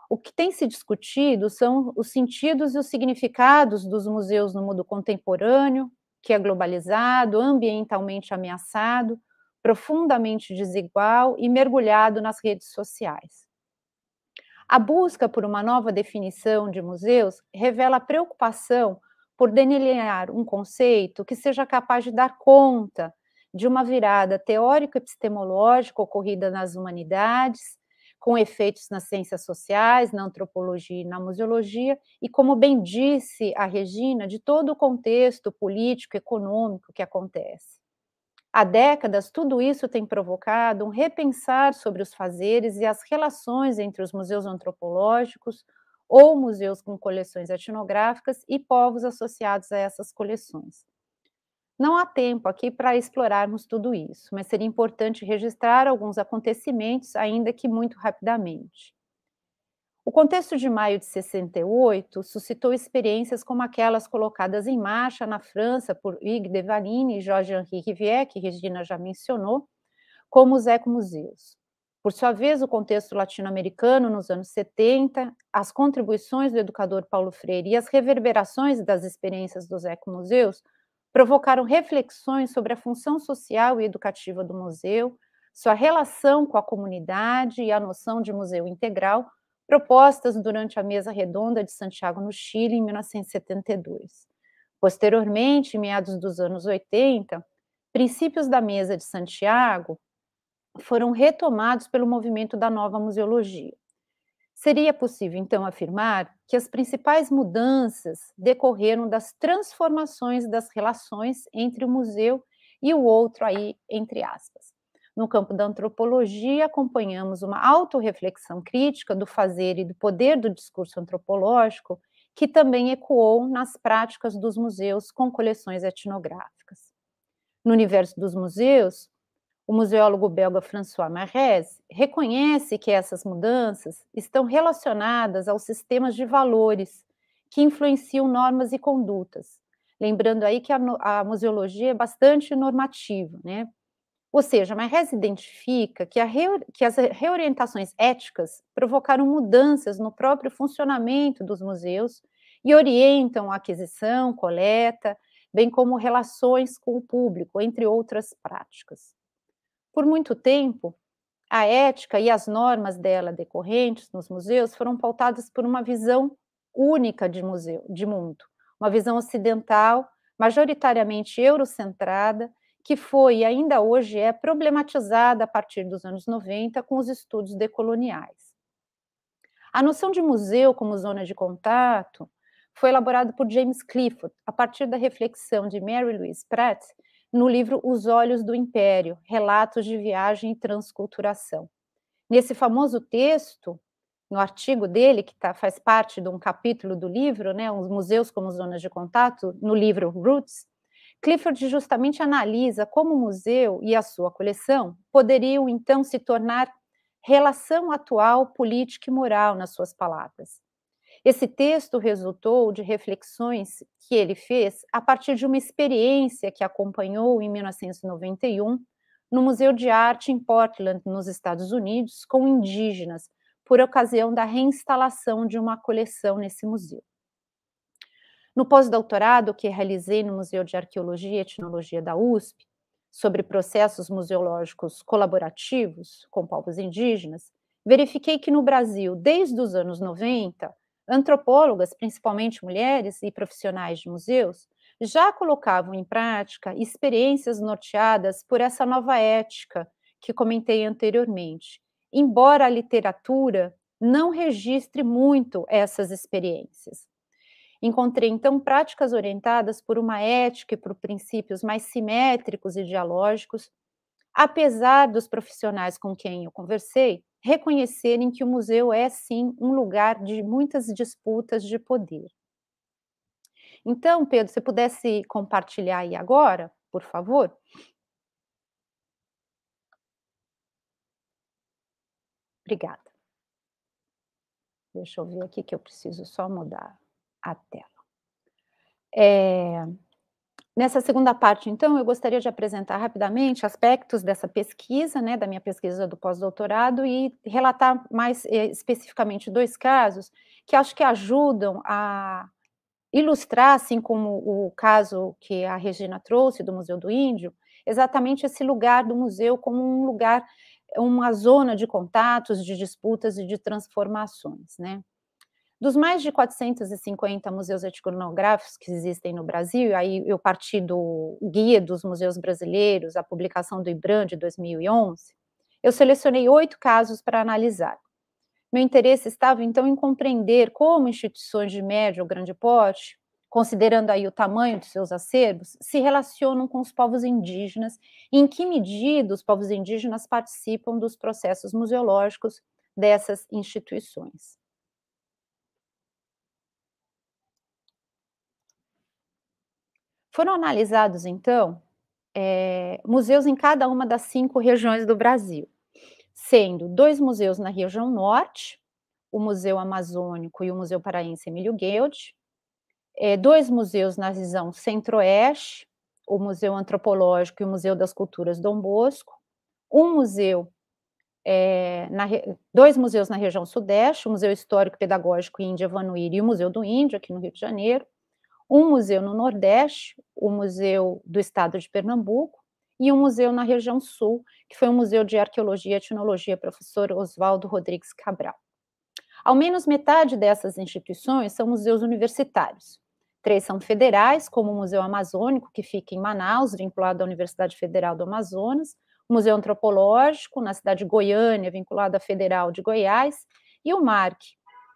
O que tem se discutido são os sentidos e os significados dos museus no mundo contemporâneo, que é globalizado, ambientalmente ameaçado, profundamente desigual e mergulhado nas redes sociais. A busca por uma nova definição de museus revela preocupação por delinear um conceito que seja capaz de dar conta de uma virada teórico-epistemológica ocorrida nas humanidades, com efeitos nas ciências sociais, na antropologia e na museologia, e como bem disse a Regina, de todo o contexto político, econômico que acontece. Há décadas, tudo isso tem provocado um repensar sobre os fazeres e as relações entre os museus antropológicos ou museus com coleções etnográficas e povos associados a essas coleções. Não há tempo aqui para explorarmos tudo isso, mas seria importante registrar alguns acontecimentos, ainda que muito rapidamente. O contexto de maio de 68 suscitou experiências como aquelas colocadas em marcha na França por Hugues de Valine e Georges-Henri Rivière, que Regina já mencionou, como os ecomuseus. Por sua vez, o contexto latino-americano nos anos 70, as contribuições do educador Paulo Freire e as reverberações das experiências dos ecomuseus museus provocaram reflexões sobre a função social e educativa do museu, sua relação com a comunidade e a noção de museu integral, propostas durante a mesa redonda de Santiago no Chile em 1972. Posteriormente, em meados dos anos 80, princípios da mesa de Santiago foram retomados pelo movimento da nova museologia. Seria possível, então, afirmar que as principais mudanças decorreram das transformações das relações entre o museu e o outro, aí, entre aspas. No campo da antropologia, acompanhamos uma autorreflexão crítica do fazer e do poder do discurso antropológico, que também ecoou nas práticas dos museus com coleções etnográficas. No universo dos museus, o museólogo belga François Marès reconhece que essas mudanças estão relacionadas aos sistemas de valores que influenciam normas e condutas. Lembrando aí que a, a museologia é bastante normativa, né? Ou seja, Marres identifica que, que, as reorientações éticas provocaram mudanças no próprio funcionamento dos museus e orientam a aquisição, coleta, bem como relações com o público, entre outras práticas. Por muito tempo, a ética e as normas dela decorrentes nos museus foram pautadas por uma visão única de museu, de mundo, uma visão ocidental, majoritariamente eurocentrada, que foi e ainda hoje é problematizada a partir dos anos 90 com os estudos decoloniais. A noção de museu como zona de contato foi elaborada por James Clifford a partir da reflexão de Mary Louise Pratt no livro Os Olhos do Império: Relatos de Viagem e Transculturação. Nesse famoso texto, no artigo dele, que tá, faz parte de um capítulo do livro, né, Os Museus como Zonas de Contato, no livro Roots, Clifford justamente analisa como o museu e a sua coleção poderiam então se tornar relação atual, política e moral, nas suas palavras. Esse texto resultou de reflexões que ele fez a partir de uma experiência que acompanhou em 1991 no Museu de Arte em Portland, nos Estados Unidos, com indígenas, por ocasião da reinstalação de uma coleção nesse museu. No pós-doutorado que realizei no Museu de Arqueologia e Etnologia da USP, sobre processos museológicos colaborativos com povos indígenas, verifiquei que no Brasil, desde os anos 90, Antropólogas, principalmente mulheres e profissionais de museus, já colocavam em prática experiências norteadas por essa nova ética que comentei anteriormente, embora a literatura não registre muito essas experiências. Encontrei então práticas orientadas por uma ética e por princípios mais simétricos e dialógicos, apesar dos profissionais com quem eu conversei reconhecerem que o museu é, sim, um lugar de muitas disputas de poder. Então, Pedro, se pudesse compartilhar aí agora, por favor. Obrigada. Deixa eu ver aqui que eu preciso só mudar a tela. É, Nessa segunda parte, então, eu gostaria de apresentar rapidamente aspectos dessa pesquisa, né, da minha pesquisa do pós-doutorado, e relatar mais eh, especificamente dois casos que acho que ajudam a ilustrar, assim como o caso que a Regina trouxe do Museu do Índio, exatamente esse lugar do museu como um lugar, uma zona de contatos, de disputas e de transformações, né. Dos mais de 450 museus etnográficos que existem no Brasil, aí eu parti do Guia dos Museus Brasileiros, a publicação do IBRAN de 2011, eu selecionei oito casos para analisar. Meu interesse estava, então, em compreender como instituições de médio ou grande porte, considerando aí o tamanho dos seus acervos, se relacionam com os povos indígenas e em que medida os povos indígenas participam dos processos museológicos dessas instituições. Foram analisados, então, é, museus em cada uma das cinco regiões do Brasil, sendo dois museus na região norte, o Museu Amazônico e o Museu Paraense Emílio Guild, é, eh, dois museus na região centro-oeste, o Museu Antropológico e o Museu das Culturas Dom Bosco, um museu é, na, dois museus na região sudeste, o Museu Histórico Pedagógico Índia Vanuíra e o Museu do Índio, aqui no Rio de Janeiro, um museu no Nordeste, o Museu do Estado de Pernambuco, e um museu na região sul, que foi o Museu de Arqueologia e Etnologia, professor Oswaldo Rodrigues Cabral. Ao menos metade dessas instituições são museus universitários. Três são federais, como o Museu Amazônico, que fica em Manaus, vinculado à Universidade Federal do Amazonas, o Museu Antropológico, na cidade de Goiânia, vinculado à Federal de Goiás, e o MARC,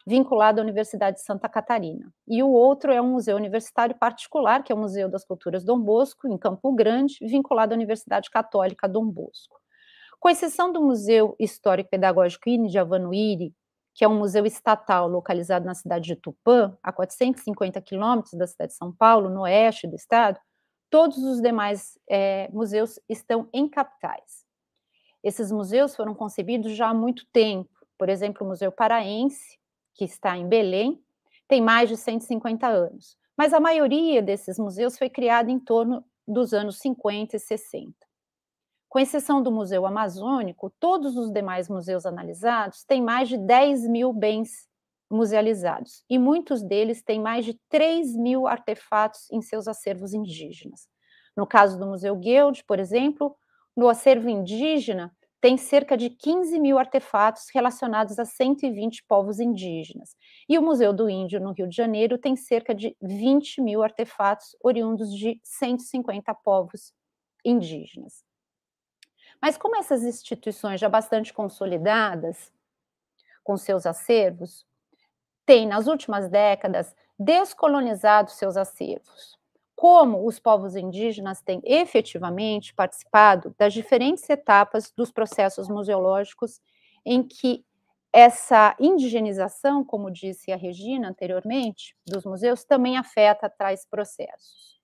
vinculado à Universidade de Santa Catarina. E o outro é um museu universitário particular, que é o Museu das Culturas Dom Bosco, em Campo Grande, vinculado à Universidade Católica Dom Bosco. Com exceção do Museu Histórico Pedagógico INE de Avanuíri, que é um museu estatal localizado na cidade de Tupã, a 450 quilômetros da cidade de São Paulo, no oeste do estado, todos os demais é, museus estão em capitais. Esses museus foram concebidos já há muito tempo. Por exemplo, o Museu Paraense, que está em Belém, tem mais de 150 anos, mas a maioria desses museus foi criada em torno dos anos 50 e 60. Com exceção do Museu Amazônico, todos os demais museus analisados têm mais de 10 mil bens musealizados, e muitos deles têm mais de 3 mil artefatos em seus acervos indígenas. No caso do Museu Guild, por exemplo, no acervo indígena tem cerca de 15 mil artefatos relacionados a 120 povos indígenas. E o Museu do Índio, no Rio de Janeiro, tem cerca de 20 mil artefatos oriundos de 150 povos indígenas. Mas como essas instituições já bastante consolidadas com seus acervos, têm nas últimas décadas descolonizado seus acervos como os povos indígenas têm efetivamente participado das diferentes etapas dos processos museológicos em que essa indigenização, como disse a Regina anteriormente, dos museus também afeta tais processos.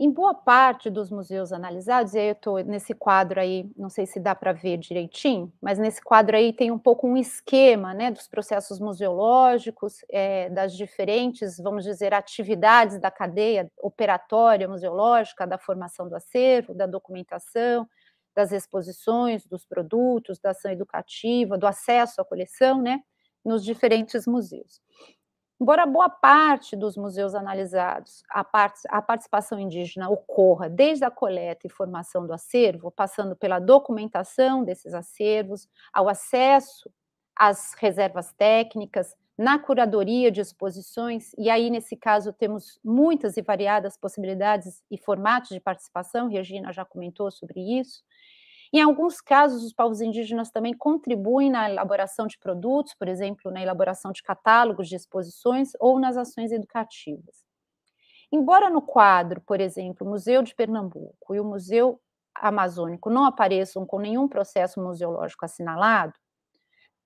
Em boa parte dos museus analisados, e aí eu estou nesse quadro aí, não sei se dá para ver direitinho, mas nesse quadro aí tem um pouco um esquema né, dos processos museológicos, é, das diferentes, vamos dizer, atividades da cadeia operatória museológica, da formação do acervo, da documentação, das exposições, dos produtos, da ação educativa, do acesso à coleção, né, nos diferentes museus. Embora boa parte dos museus analisados a, part a participação indígena ocorra desde a coleta e formação do acervo, passando pela documentação desses acervos, ao acesso às reservas técnicas, na curadoria de exposições, e aí, nesse caso, temos muitas e variadas possibilidades e formatos de participação, Regina já comentou sobre isso, em alguns casos, os povos indígenas também contribuem na elaboração de produtos, por exemplo, na elaboração de catálogos de exposições ou nas ações educativas. Embora no quadro, por exemplo, o Museu de Pernambuco e o Museu Amazônico não apareçam com nenhum processo museológico assinalado,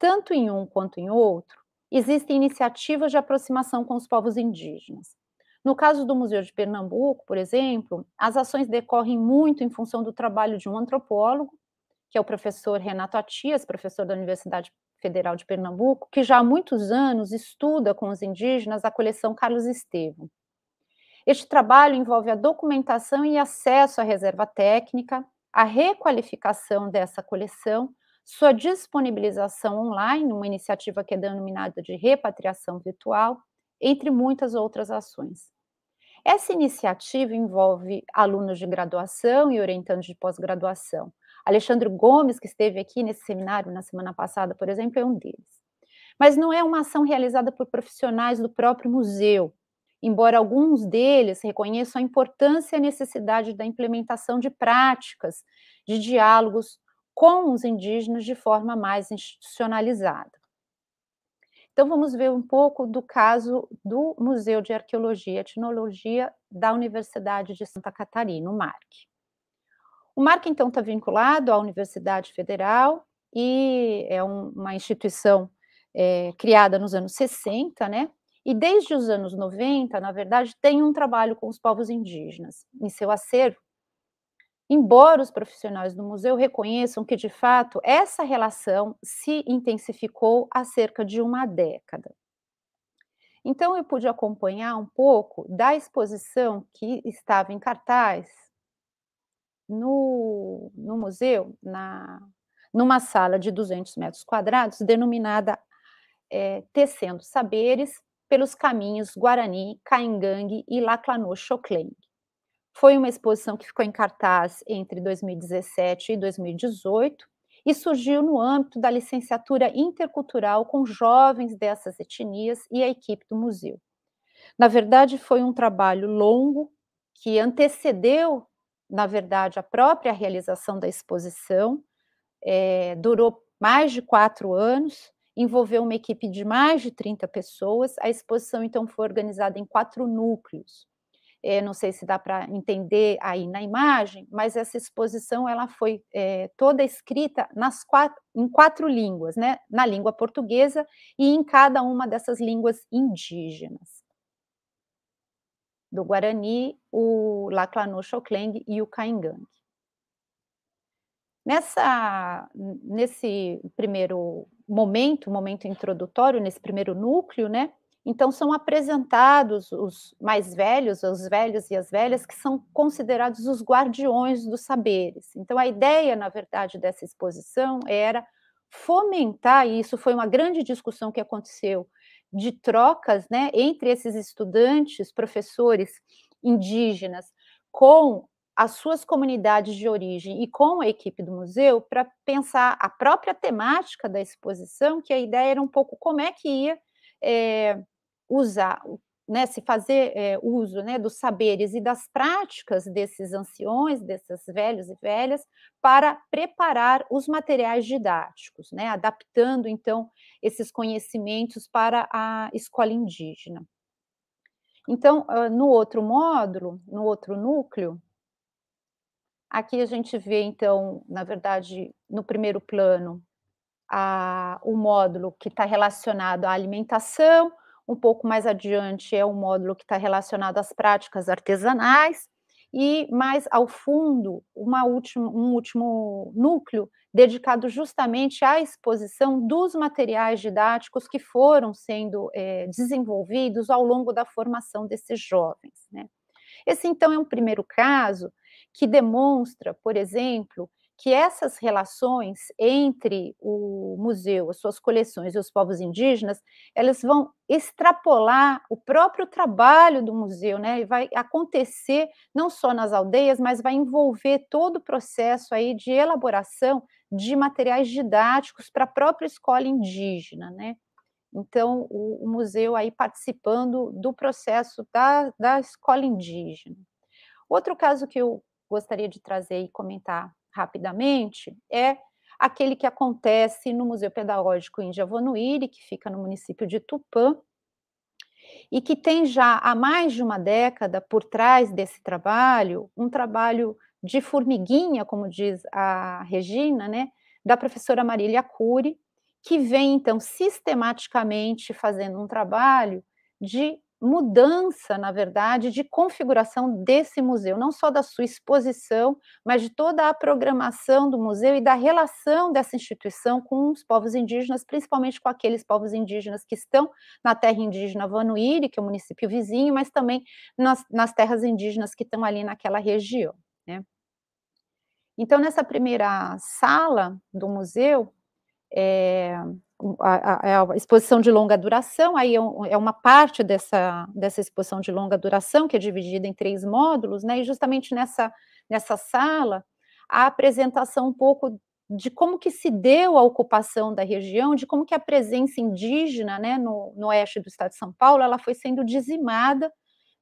tanto em um quanto em outro, existem iniciativas de aproximação com os povos indígenas. No caso do Museu de Pernambuco, por exemplo, as ações decorrem muito em função do trabalho de um antropólogo, que é o professor Renato Atias, professor da Universidade Federal de Pernambuco, que já há muitos anos estuda com os indígenas a coleção Carlos Estevam. Este trabalho envolve a documentação e acesso à reserva técnica, a requalificação dessa coleção, sua disponibilização online, uma iniciativa que é denominada de repatriação virtual, entre muitas outras ações. Essa iniciativa envolve alunos de graduação e orientantes de pós-graduação. Alexandre Gomes, que esteve aqui nesse seminário na semana passada, por exemplo, é um deles. Mas não é uma ação realizada por profissionais do próprio museu, embora alguns deles reconheçam a importância e a necessidade da implementação de práticas de diálogos com os indígenas de forma mais institucionalizada. Então, vamos ver um pouco do caso do Museu de Arqueologia e Etnologia da Universidade de Santa Catarina, o MARC. O MARC, então, está vinculado à Universidade Federal e é um, uma instituição é, criada nos anos 60, né? E desde os anos 90, na verdade, tem um trabalho com os povos indígenas. Em seu acervo, Embora os profissionais do museu reconheçam que, de fato, essa relação se intensificou há cerca de uma década. Então, eu pude acompanhar um pouco da exposição que estava em cartaz no, no museu, na, numa sala de 200 metros quadrados, denominada é, Tecendo Saberes pelos Caminhos Guarani, Caingangue e Laclanô choclengue foi uma exposição que ficou em cartaz entre 2017 e 2018 e surgiu no âmbito da licenciatura intercultural com jovens dessas etnias e a equipe do museu. Na verdade, foi um trabalho longo que antecedeu, na verdade, a própria realização da exposição, é, durou mais de quatro anos, envolveu uma equipe de mais de 30 pessoas. A exposição, então, foi organizada em quatro núcleos é, não sei se dá para entender aí na imagem, mas essa exposição ela foi é, toda escrita nas quatro, em quatro línguas, né? na língua portuguesa e em cada uma dessas línguas indígenas. Do Guarani, o Laclanu Xokleng e o Caingang. Nessa, nesse primeiro momento, momento introdutório, nesse primeiro núcleo, né, então, são apresentados os mais velhos, os velhos e as velhas, que são considerados os guardiões dos saberes. Então, a ideia, na verdade, dessa exposição era fomentar, e isso foi uma grande discussão que aconteceu, de trocas né, entre esses estudantes, professores indígenas, com as suas comunidades de origem e com a equipe do museu para pensar a própria temática da exposição, que a ideia era um pouco como é que ia é, usar, né, se fazer é, uso né, dos saberes e das práticas desses anciões, desses velhos e velhas, para preparar os materiais didáticos, né, adaptando então esses conhecimentos para a escola indígena. Então, no outro módulo, no outro núcleo, aqui a gente vê, então, na verdade, no primeiro plano, a, o módulo que está relacionado à alimentação, um pouco mais adiante é um módulo que está relacionado às práticas artesanais, e mais ao fundo, última, um último núcleo dedicado justamente à exposição dos materiais didáticos que foram sendo é, desenvolvidos ao longo da formação desses jovens. Né? Esse, então, é um primeiro caso que demonstra, por exemplo, que essas relações entre o museu, as suas coleções e os povos indígenas, elas vão extrapolar o próprio trabalho do museu, né? E vai acontecer não só nas aldeias, mas vai envolver todo o processo aí de elaboração de materiais didáticos para a própria escola indígena, né? Então, o, o museu aí participando do processo da, da escola indígena. Outro caso que eu gostaria de trazer e comentar rapidamente é aquele que acontece no Museu Pedagógico Índia Vonuíri, que fica no município de Tupã, e que tem já há mais de uma década por trás desse trabalho, um trabalho de formiguinha, como diz a Regina, né, da professora Marília Cury, que vem então sistematicamente fazendo um trabalho de mudança, na verdade, de configuração desse museu, não só da sua exposição, mas de toda a programação do museu e da relação dessa instituição com os povos indígenas, principalmente com aqueles povos indígenas que estão na terra indígena Vanuíri, que é o município vizinho, mas também nas, nas, terras indígenas que estão ali naquela região. Né? Então, nessa primeira sala do museu, é, a, é a, exposição de longa duração, aí é, é, uma parte dessa, dessa exposição de longa duração, que é dividida em três módulos, né, e justamente nessa, nessa sala, a apresentação um pouco de como que se deu a ocupação da região, de como que a presença indígena né, no, no oeste do estado de São Paulo, ela foi sendo dizimada,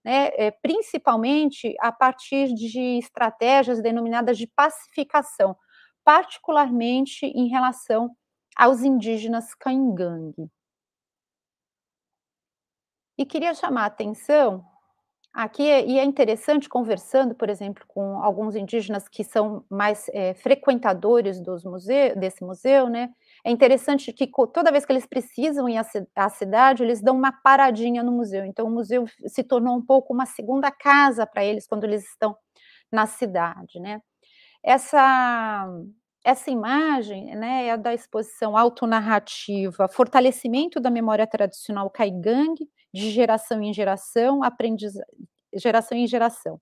né, é, principalmente a partir de estratégias denominadas de pacificação, particularmente em relação aos indígenas Caingangue. E queria chamar a atenção aqui, e é interessante conversando, por exemplo, com alguns indígenas que são mais é, frequentadores dos museu, desse museu, né? É interessante que toda vez que eles precisam ir à cidade, eles dão uma paradinha no museu. Então, o museu se tornou um pouco uma segunda casa para eles quando eles estão na cidade, né? Essa essa imagem né, é a da exposição autonarrativa, fortalecimento da memória tradicional Kaigang, de geração em geração, aprendiz... geração em geração.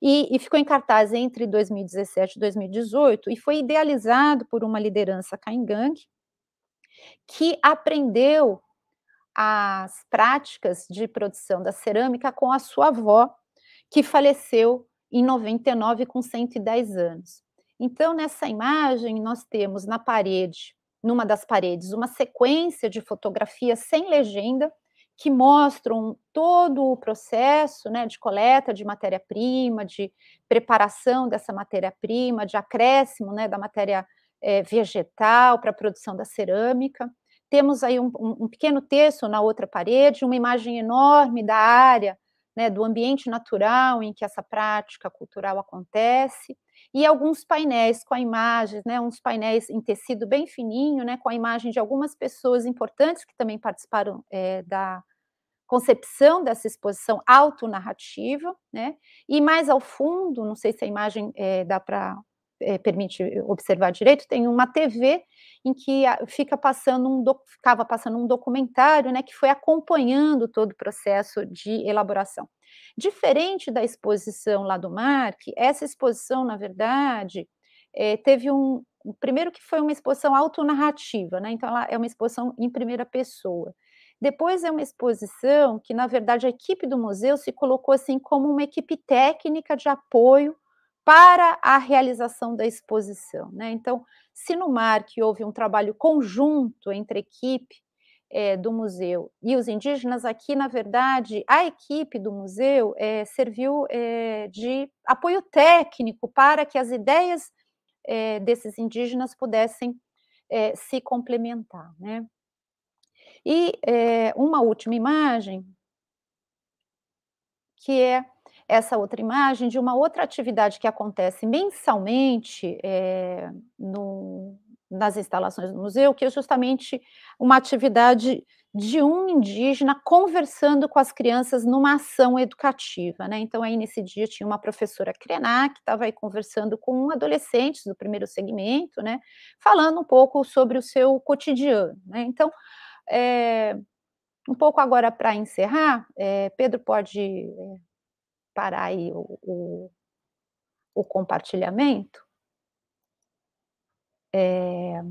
E, e, ficou em cartaz entre 2017 e 2018 e foi idealizado por uma liderança Kaigang que aprendeu as práticas de produção da cerâmica com a sua avó, que faleceu em 99 com 110 anos. Então, nessa imagem, nós temos na parede, numa das paredes, uma sequência de fotografias sem legenda que mostram todo o processo né, de coleta de matéria-prima, de preparação dessa matéria-prima, de acréscimo né, da matéria é, vegetal para a produção da cerâmica. Temos aí um, um, pequeno texto na outra parede, uma imagem enorme da área, né, do ambiente natural em que essa prática cultural acontece e alguns painéis com imagens, né, uns painéis em tecido bem fininho, né, com a imagem de algumas pessoas importantes que também participaram é, da concepção dessa exposição autonarrativa, né, e mais ao fundo, não sei se a imagem é, dá para é, eh, permite observar direito, tem uma TV em que fica passando um ficava passando um documentário, né, que foi acompanhando todo o processo de elaboração. Diferente da exposição lá do Mark, essa exposição, na verdade, é, teve um. Primeiro, que foi uma exposição autonarrativa, né? Então, ela é uma exposição em primeira pessoa. Depois é uma exposição que, na verdade, a equipe do museu se colocou assim como uma equipe técnica de apoio para a realização da exposição. Né? Então, se no MARC houve um trabalho conjunto entre equipe é, do museu. E os indígenas aqui, na verdade, a equipe do museu é, serviu é, de apoio técnico para que as ideias desses indígenas pudessem se complementar. Né? E uma última imagem, que é essa outra imagem de uma outra atividade que acontece mensalmente no, nas instalações do museu, que é justamente uma atividade de um indígena conversando com as crianças numa ação educativa, né? Então aí nesse dia tinha uma professora Krenak que estava aí conversando com adolescentes do primeiro segmento, né? Falando um pouco sobre o seu cotidiano, né? Então é, um pouco agora para encerrar, é, Pedro pode é, parar aí o, o, o compartilhamento. É...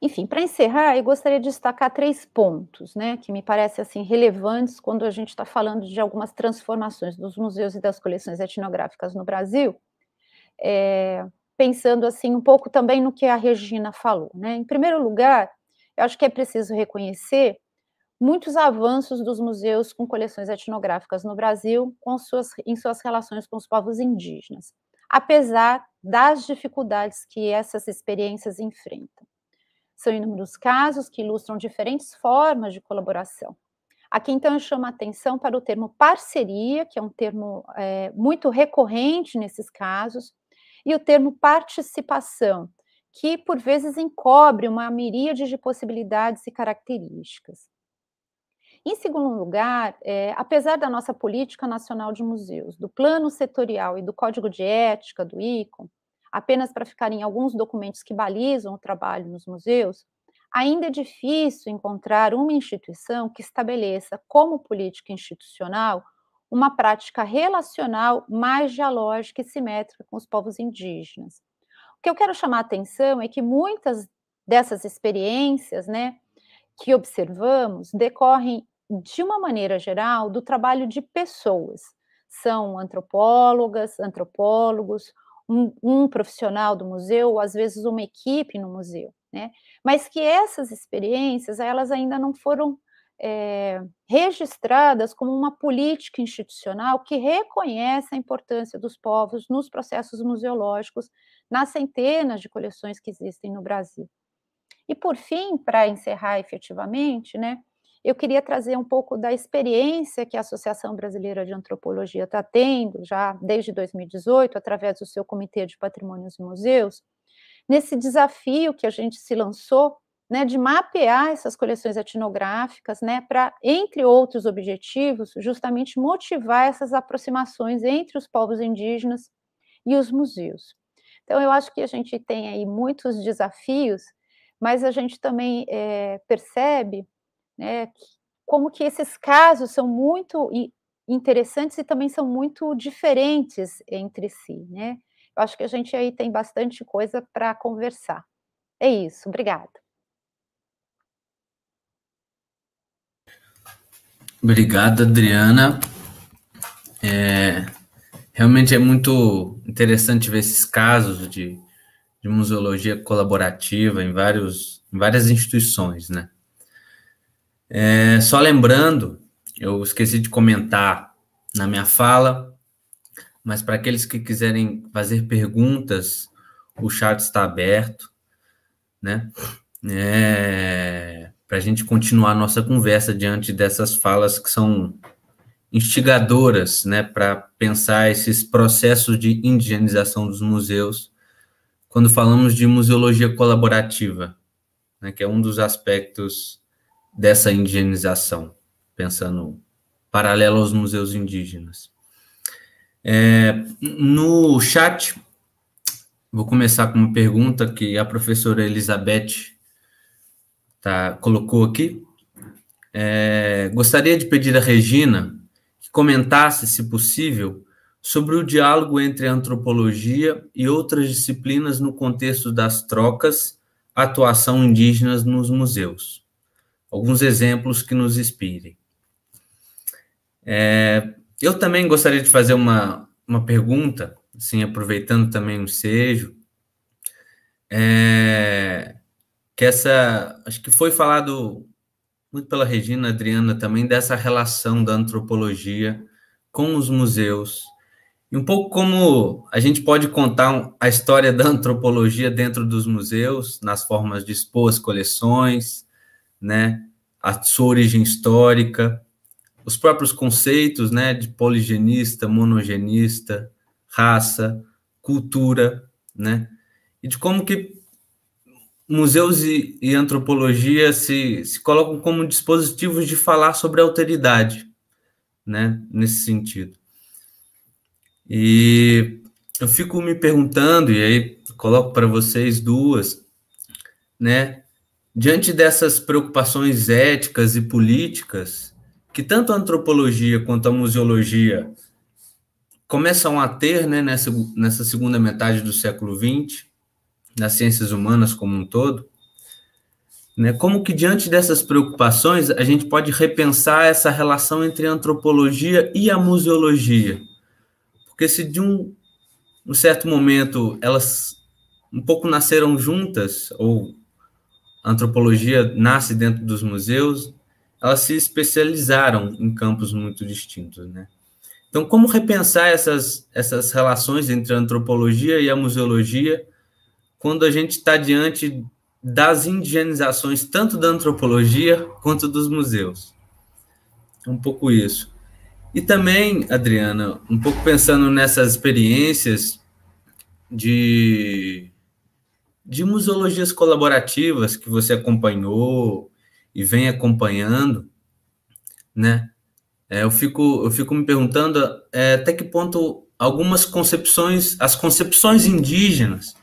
Enfim, para encerrar, eu gostaria de destacar três pontos, né, que me parecem assim relevantes quando a gente está falando de algumas transformações dos museus e das coleções etnográficas no Brasil, é, pensando assim um pouco também no que a Regina falou, né? Em primeiro lugar, eu acho que é preciso reconhecer muitos avanços dos museus com coleções etnográficas no Brasil, com suas, em suas relações com os povos indígenas, apesar das dificuldades que essas experiências enfrentam. São inúmeros casos que ilustram diferentes formas de colaboração. Aqui, então, eu chamo a atenção para o termo parceria, que é um termo é, muito recorrente nesses casos, e o termo participação, que por vezes encobre uma miríade de possibilidades e características. Em segundo lugar, é, apesar da nossa política nacional de museus, do plano setorial e do código de ética do ICOM, apenas para ficar em alguns documentos que balizam o trabalho nos museus, ainda é difícil encontrar uma instituição que estabeleça como política institucional uma prática relacional mais dialógica e simétrica com os povos indígenas. O que eu quero chamar a atenção é que muitas dessas experiências, né, que observamos decorrem de uma maneira geral do trabalho de pessoas. São antropólogas, antropólogos, um, um profissional do museu, ou às vezes uma equipe no museu, né? Mas que essas experiências, elas ainda não foram é, registradas como uma política institucional que reconhece a importância dos povos nos processos museológicos, nas centenas de coleções que existem no Brasil. E, por fim, para encerrar efetivamente, né, eu queria trazer um pouco da experiência que a Associação Brasileira de Antropologia está tendo, já desde 2018, através do seu Comitê de Patrimônios e Museus, nesse desafio que a gente se lançou né, de mapear essas coleções etnográficas, né, para, entre outros objetivos, justamente motivar essas aproximações entre os povos indígenas e os museus. Então, eu acho que a gente tem aí muitos desafios, mas a gente também é, percebe né? Como que esses casos são muito interessantes e também são muito diferentes entre si, né? Eu acho que a gente aí tem bastante coisa para conversar. É isso, obrigada. Obrigada, Adriana. É, realmente é muito interessante ver esses casos de, de museologia colaborativa em, vários, em várias instituições, né? É, só lembrando, eu esqueci de comentar na minha fala, mas para aqueles que quiserem fazer perguntas, o chat está aberto, né? É, para a gente continuar a nossa conversa diante dessas falas que são instigadoras, né, para pensar esses processos de indigenização dos museus, quando falamos de museologia colaborativa, né, que é um dos aspectos dessa indigenização, pensando paralelo aos museus indígenas. É, no chat, vou começar com uma pergunta que a professora Elizabeth tá, colocou aqui. É, gostaria de pedir à Regina que comentasse, se possível, sobre o diálogo entre antropologia e outras disciplinas no contexto das trocas, atuação indígenas nos museus alguns exemplos que nos inspirem. É, eu também gostaria de fazer uma, uma pergunta, assim, aproveitando também o ensejo, é, que essa, acho que foi falado muito pela Regina Adriana também, dessa relação da antropologia com os museus, e um pouco como a gente pode contar a história da antropologia dentro dos museus, nas formas de expor as coleções, né, a sua origem histórica, os próprios conceitos né, de poligenista, monogenista, raça, cultura, né, e de como que museus e, e antropologia se, se colocam como dispositivos de falar sobre a alteridade, né, nesse sentido. E eu fico me perguntando, e aí coloco para vocês duas, né, Diante dessas preocupações éticas e políticas, que tanto a antropologia quanto a museologia começam a ter né, nessa, nessa segunda metade do século XX, nas ciências humanas como um todo, né, como que diante dessas preocupações a gente pode repensar essa relação entre a antropologia e a museologia? Porque se de um, um certo momento elas um pouco nasceram juntas, ou a antropologia nasce dentro dos museus, elas se especializaram em campos muito distintos, né? Então, como repensar essas, essas relações entre a antropologia e a museologia quando a gente está diante das indigenizações tanto da antropologia quanto dos museus? Um pouco isso. E também, Adriana, um pouco pensando nessas experiências de de museologias colaborativas que você acompanhou e vem acompanhando, né? É, eu, fico, eu fico me perguntando é, até que ponto algumas concepções, as concepções indígenas,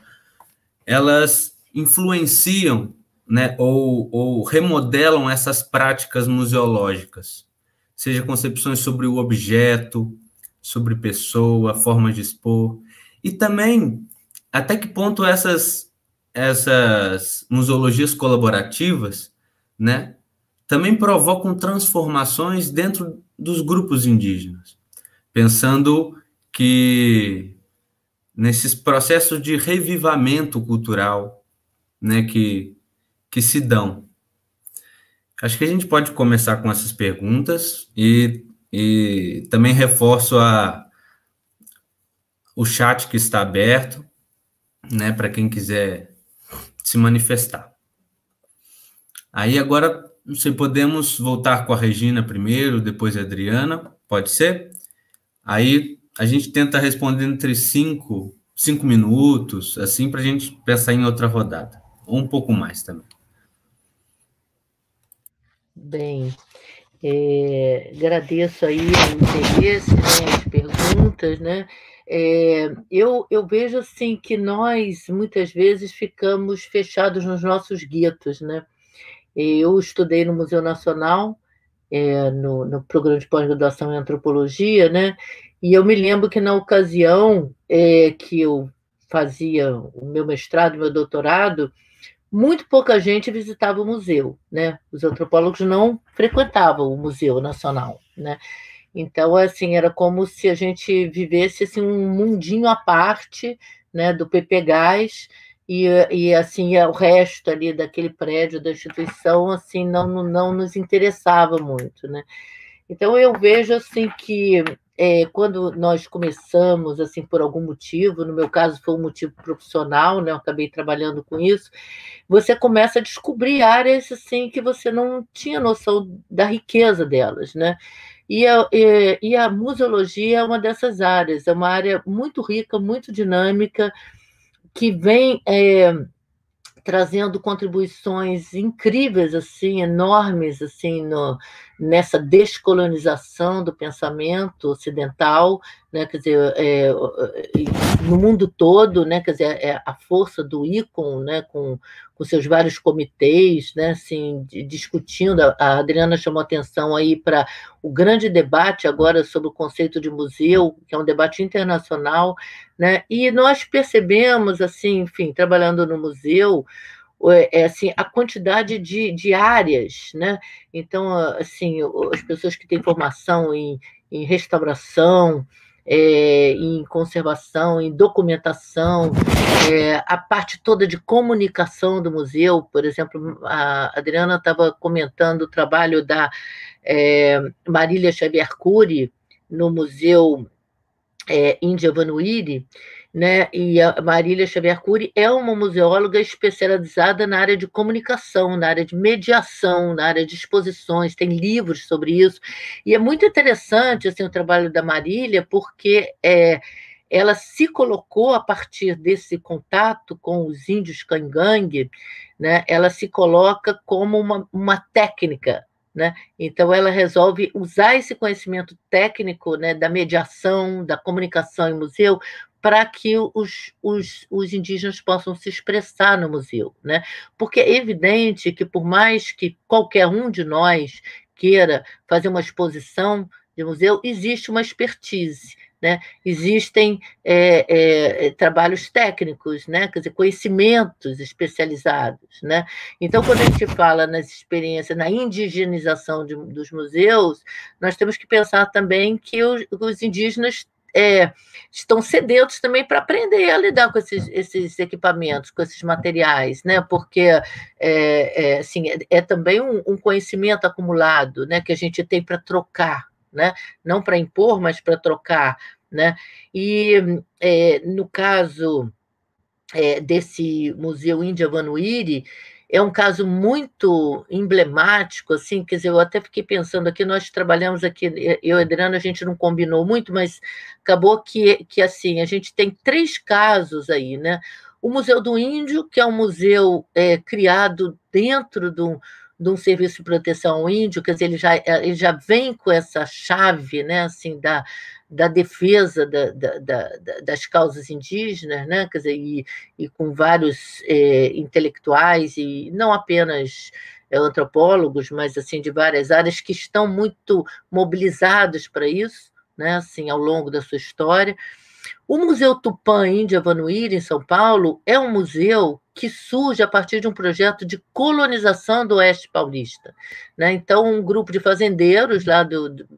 elas influenciam né, ou, ou remodelam essas práticas museológicas, seja concepções sobre o objeto, sobre pessoa, forma de expor, e também até que ponto essas essas museologias colaborativas, né, também provocam transformações dentro dos grupos indígenas, pensando que nesses processos de revivamento cultural, né, que que se dão. Acho que a gente pode começar com essas perguntas e, e também reforço a o chat que está aberto, né, para quem quiser se manifestar. Aí agora, sei, podemos voltar com a Regina primeiro, depois a Adriana, pode ser? Aí a gente tenta responder entre cinco, cinco minutos, assim, para a gente pensar em outra rodada, ou um pouco mais também. Bem, é, agradeço aí o interesse, né, as perguntas, né? É, eu, eu vejo assim que nós muitas vezes ficamos fechados nos nossos guetos, né? Eu estudei no Museu Nacional, é, no, no, programa de pós-graduação em antropologia, né? E eu me lembro que na ocasião é, que eu fazia o meu mestrado, meu doutorado, muito pouca gente visitava o museu, né? Os antropólogos não frequentavam o Museu Nacional, né? Então, assim, era como se a gente vivesse assim, um mundinho à parte né, do PP Gás e, e assim é, o resto ali daquele prédio da instituição assim não, não nos interessava muito. Né? Então, eu vejo assim que é, quando nós começamos, assim, por algum motivo, no meu caso foi um motivo profissional, né? Eu acabei trabalhando com isso. Você começa a descobrir áreas assim que você não tinha noção da riqueza delas, né? E a, e, e a museologia é uma dessas áreas, é uma área muito rica, muito dinâmica, que vem é, trazendo contribuições incríveis, assim, enormes, assim, no, nessa descolonização do pensamento ocidental, né, quer dizer, é, é no mundo todo, né, quer dizer, é, é a força do ICOM, né, com, com seus vários comitês, né, assim, discutindo. A Adriana chamou atenção aí para o grande debate agora sobre o conceito de museu, que é um debate internacional, né, e nós percebemos, assim, enfim, trabalhando no museu, é, é, assim, a quantidade de, de áreas, né? Então, assim, as pessoas que têm formação em, em restauração, é, em conservação, em documentação, é, a parte toda de comunicação do museu, por exemplo, a Adriana estava comentando o trabalho da é, Marília Xavier Cury no Museu é, Índia Vanuiri, né? E a Marília Xavier Cury é uma museóloga especializada na área de comunicação, na área de mediação, na área de exposições, tem livros sobre isso. E é muito interessante assim, o trabalho da Marília, porque é, ela se colocou a partir desse contato com os índios cangangue, né? ela se coloca como uma, uma técnica né? Então, ela resolve usar esse conhecimento técnico né, da mediação, da comunicação em museu, para que os, os, os, indígenas possam se expressar no museu. Né? Porque é evidente que, por mais que qualquer um de nós queira fazer uma exposição de museu, existe uma expertise. Né? Existem é, é, é trabalhos técnicos, né? Quer dizer, conhecimentos especializados. Né? Então, quando a gente fala nas experiências, na indigenização de, dos museus, nós temos que pensar também que os, os indígenas é, estão sedentos também para aprender a lidar com esses, esses, equipamentos, com esses materiais, né? Porque é, é assim, é, é também um, um conhecimento acumulado né? que a gente tem para trocar. Né? Não para impor, mas para trocar, né? E é, no caso é, desse Museu Índia Vanuiri, é um caso muito emblemático, assim, quer dizer, eu até fiquei pensando aqui, nós trabalhamos aqui, eu e Adriana, a gente não combinou muito, mas acabou que, que assim, a gente tem três casos aí, né? O Museu do Índio, que é um museu é, criado dentro de um, de um serviço de proteção ao índio, quer dizer, ele já, ele já vem com essa chave, né, assim, da, da defesa da, da, da, das causas indígenas, né? Quer dizer, e, e com vários é, intelectuais e não apenas eh, antropólogos, mas assim de várias áreas que estão muito mobilizados para isso, né? Assim, ao longo da sua história. O Museu Tupã Índia Vanuíra, em São Paulo, é um museu que surge a partir de um projeto de colonização do Oeste Paulista. Né? Então, um grupo de fazendeiros lá do, do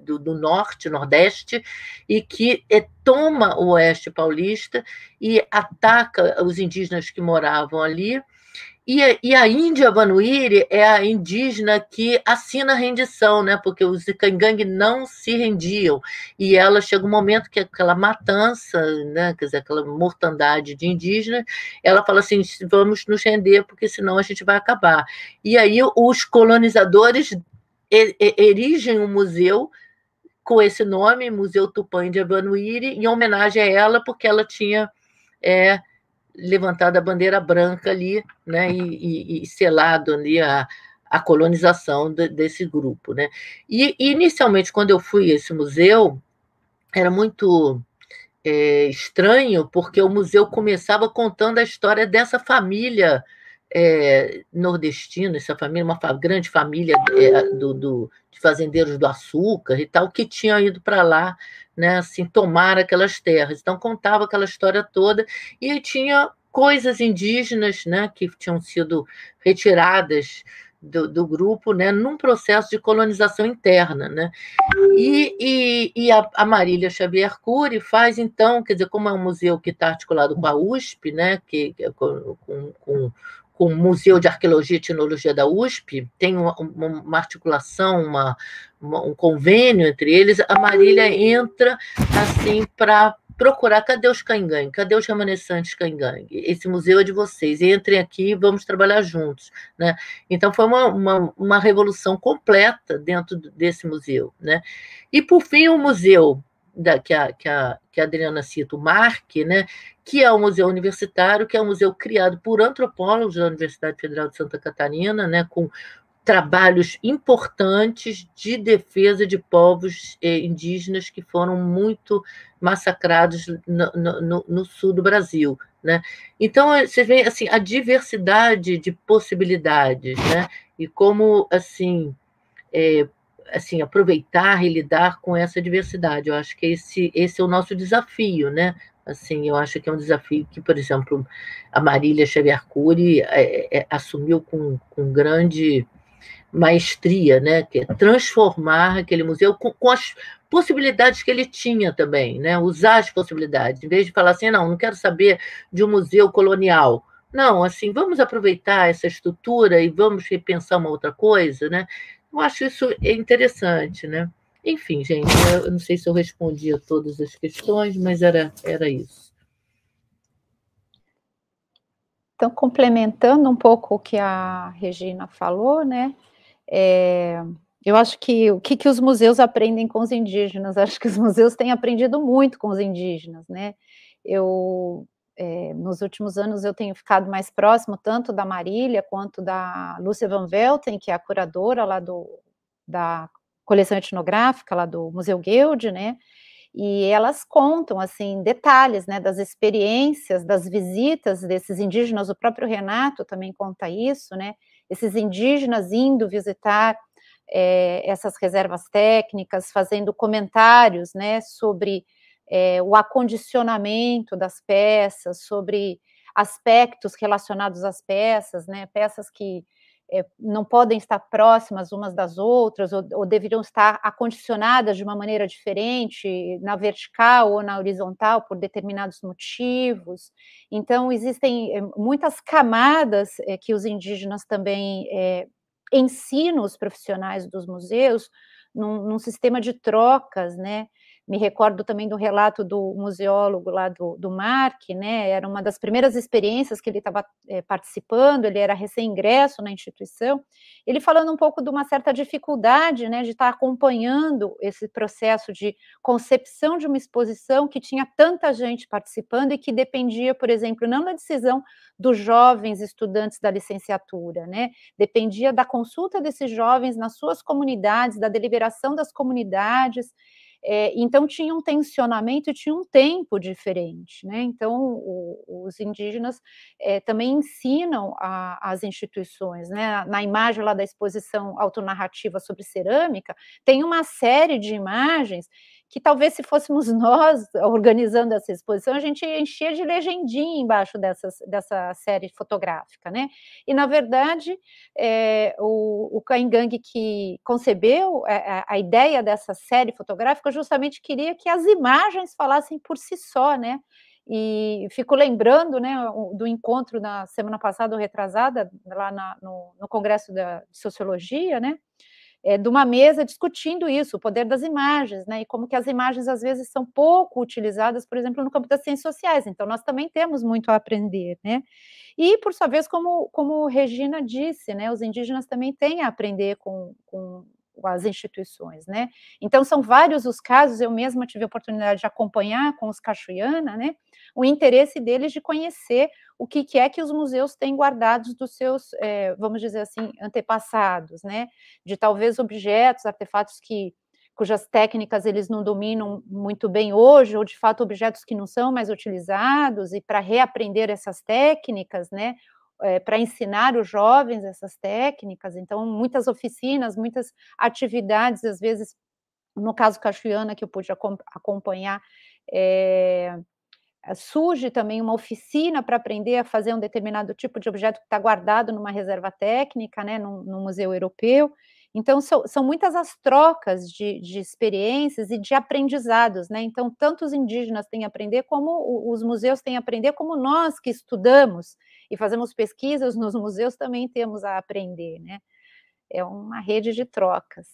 do, do, norte, nordeste, e que é, toma o oeste paulista e ataca os indígenas que moravam ali. E, e, a Índia Vanuíri é a indígena que assina a rendição, né? Porque os Ikangang não se rendiam. E ela chega um momento que aquela matança, né? Quer dizer, aquela mortandade de indígenas, ela fala assim: vamos nos render, porque senão a gente vai acabar. E aí os colonizadores erigem um museu com esse nome, Museu Tupã de Abanuiri, em homenagem a ela, porque ela tinha é, levantado a bandeira branca ali, né, e, e, e selado ali a, a colonização de, desse grupo, né. E, inicialmente, quando eu fui a esse museu, era muito é, estranho, porque o museu começava contando a história dessa família, é, nordestino, essa família, uma grande família é, do, do, de fazendeiros do açúcar e tal, que tinham ido para lá, né, assim, tomar aquelas terras. Então, contava aquela história toda e aí tinha coisas indígenas, né, que tinham sido retiradas do, do, grupo, né, num processo de colonização interna, né? E, e, e a, a, Marília Xavier Cury faz então, quer dizer, como é um museu que está articulado com a USP, né, que é com, com, o Museu de Arqueologia e Etnologia da USP tem uma, uma articulação, uma, uma, um convênio entre eles. A Marília entra assim para procurar cadê os cangangue, cadê os remanescentes cangangue? Esse museu é de vocês, entrem aqui, vamos trabalhar juntos. Né? Então, foi uma, uma, uma revolução completa dentro desse museu. Né? E, por fim, o museu da, que, a, que, a, que a Adriana cita, o MARC, né, que é um museu universitário, que é um museu criado por antropólogos da Universidade Federal de Santa Catarina, né, com trabalhos importantes de defesa de povos eh, indígenas que foram muito massacrados no, no, no sul do Brasil. Né? Então, eh, você vê assim, a diversidade de possibilidades né? e como assim é, assim aproveitar e lidar com essa diversidade. Eu acho que esse, esse é o nosso desafio, né? Assim, eu acho que é um desafio que, por exemplo, a Marília Xavier Cury é, é, assumiu com, com grande maestria, né? Que é transformar aquele museu com, com, as possibilidades que ele tinha também, né? Usar as possibilidades, em vez de falar assim, não, não quero saber de um museu colonial. Não, assim, vamos aproveitar essa estrutura e vamos repensar uma outra coisa, né? Eu acho isso interessante, né? Enfim, gente, eu não sei se eu respondi a todas as questões, mas era, era isso. Então, complementando um pouco o que a Regina falou, né? É, eu acho que o que, que os museus aprendem com os indígenas? Acho que os museus têm aprendido muito com os indígenas, né? Eu é, nos últimos anos eu tenho ficado mais próximo tanto da Marília quanto da Lúcia Van Velten, que é a curadora lá do, da coleção etnográfica lá do Museu Guild, né? E elas contam assim detalhes, né, das experiências, das visitas desses indígenas. O próprio Renato também conta isso, né? Esses indígenas indo visitar é, essas reservas técnicas, fazendo comentários, né, sobre é, o acondicionamento das peças, sobre aspectos relacionados às peças, né? Peças que é, não podem estar próximas umas das outras, ou, ou, deveriam estar acondicionadas de uma maneira diferente, na vertical ou na horizontal, por determinados motivos. Então, existem é, muitas camadas é, que os indígenas também é, ensinam os profissionais dos museus num, num sistema de trocas, né? Me recordo também do relato do museólogo lá do, do Mark, né? Era uma das primeiras experiências que ele estava é, participando, ele era recém-ingresso na instituição. Ele falando um pouco de uma certa dificuldade, né, de estar tá acompanhando esse processo de concepção de uma exposição que tinha tanta gente participando e que dependia, por exemplo, não da decisão dos jovens estudantes da licenciatura, né? Dependia da consulta desses jovens nas suas comunidades, da deliberação das comunidades. É, então tinha um tensionamento e tinha um tempo diferente, né? Então o, os indígenas é, também ensinam a, as instituições, né? Na imagem lá da exposição autonarrativa sobre cerâmica, tem uma série de imagens que talvez se fôssemos nós organizando essa exposição, a gente enchia de legendinha embaixo dessa dessa série fotográfica, né? E, na verdade, é, o, o Kaingang que concebeu a, é, é, a, ideia dessa série fotográfica justamente queria que as imagens falassem por si só, né? E fico lembrando né, do encontro na semana passada, retrasada, lá na, no, no Congresso da Sociologia, né? é, de uma mesa discutindo isso, o poder das imagens, né? E como que as imagens às vezes são pouco utilizadas, por exemplo, no campo das ciências sociais. Então, nós também temos muito a aprender, né? E, por sua vez, como, como Regina disse, né? Os indígenas também têm a aprender com, com as instituições, né? Então são vários os casos, eu mesma tive a oportunidade de acompanhar com os Cachoeiana, né? O interesse deles de conhecer o que, que é que os museus têm guardados dos seus, é, vamos dizer assim, antepassados, né? De talvez objetos, artefatos que cujas técnicas eles não dominam muito bem hoje, ou de fato objetos que não são mais utilizados, e para reaprender essas técnicas, né? é, eh, para ensinar os jovens essas técnicas, então muitas oficinas, muitas atividades, às vezes, no caso Cachoeirana, que eu pude acompanhar, é, surge também uma oficina para aprender a fazer um determinado tipo de objeto que está guardado numa reserva técnica, né, num, num museu europeu, então, são, são muitas as trocas de, de, experiências e de aprendizados, né? Então, tanto os indígenas têm a aprender, como os museus têm a aprender, como nós que estudamos e fazemos pesquisas nos museus também temos a aprender, né? É uma rede de trocas.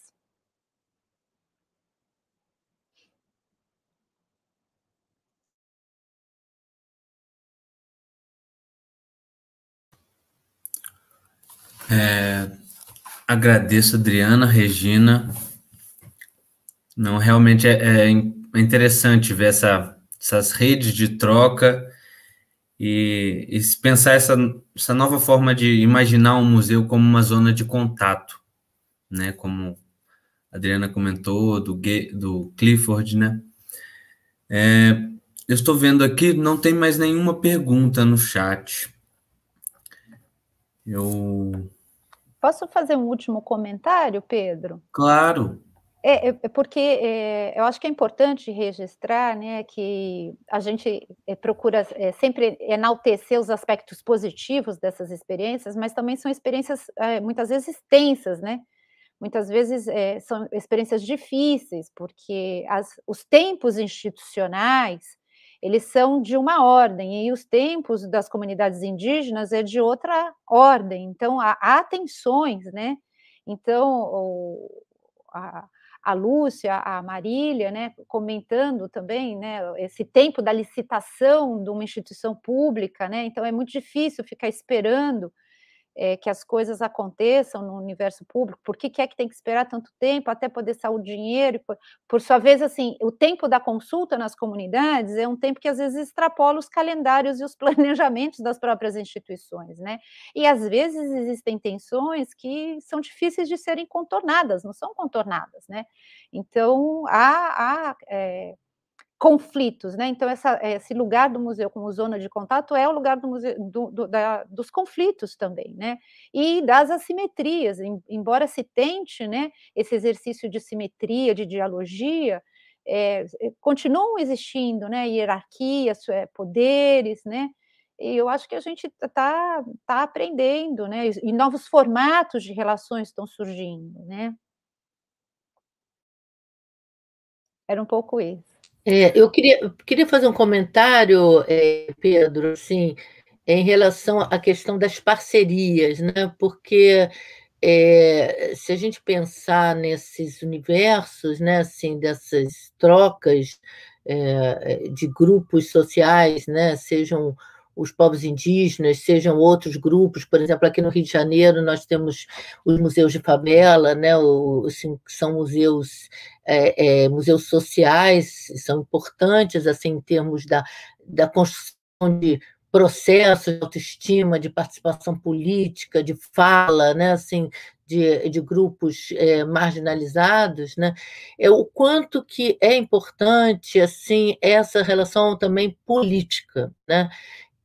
É, Agradeço, Adriana, Regina. Não, realmente é, é, é interessante ver essa, essas redes de troca e, e pensar essa, essa nova forma de imaginar um museu como uma zona de contato, né? Como a Adriana comentou, do, do Clifford, né? É, eu estou vendo aqui, não tem mais nenhuma pergunta no chat. Eu Posso fazer um último comentário, Pedro? Claro. É, é, é porque é, eu acho que é importante registrar, né, que a gente é, procura é, sempre enaltecer os aspectos positivos dessas experiências, mas também são experiências é, muitas vezes extensas, né? Muitas vezes são experiências difíceis, porque as, os tempos institucionais eles são de uma ordem, e os tempos das comunidades indígenas é de outra ordem, então há, há tensões, né? Então, o, a, a Lúcia, a Marília, né, comentando também, né, esse tempo da licitação de uma instituição pública, né, então é muito difícil ficar esperando é, que as coisas aconteçam no universo público, por que, é que tem que esperar tanto tempo até poder sair o dinheiro? Por, por sua vez, assim, o tempo da consulta nas comunidades é um tempo que às vezes extrapola os calendários e os planejamentos das próprias instituições, né? E às vezes existem tensões que são difíceis de serem contornadas, não são contornadas, né? Então, há, há é, conflitos, né? Então, essa, esse lugar do museu como zona de contato é o lugar do museu, do, do, da, dos conflitos também, né? E das assimetrias, embora se tente, né, esse exercício de simetria, de dialogia, é, é continuam existindo, né, hierarquias, é, poderes, né? E eu acho que a gente está tá, tá aprendendo, né? E novos formatos de relações estão surgindo, né? Era um pouco isso. É, eu queria, queria fazer um comentário, é, Pedro, assim, em relação à questão das parcerias, né? porque é, se a gente pensar nesses universos, né, assim, dessas trocas é, de grupos sociais, né, sejam os povos indígenas, sejam outros grupos, por exemplo, aqui no Rio de Janeiro nós temos os museus de favela, né, o, assim, são museus, é, é, museus sociais, são importantes assim, em termos da, da construção de processos de autoestima, de participação política, de fala, né, assim, de, de grupos é, marginalizados, né, é o quanto que é importante assim essa relação também política, né,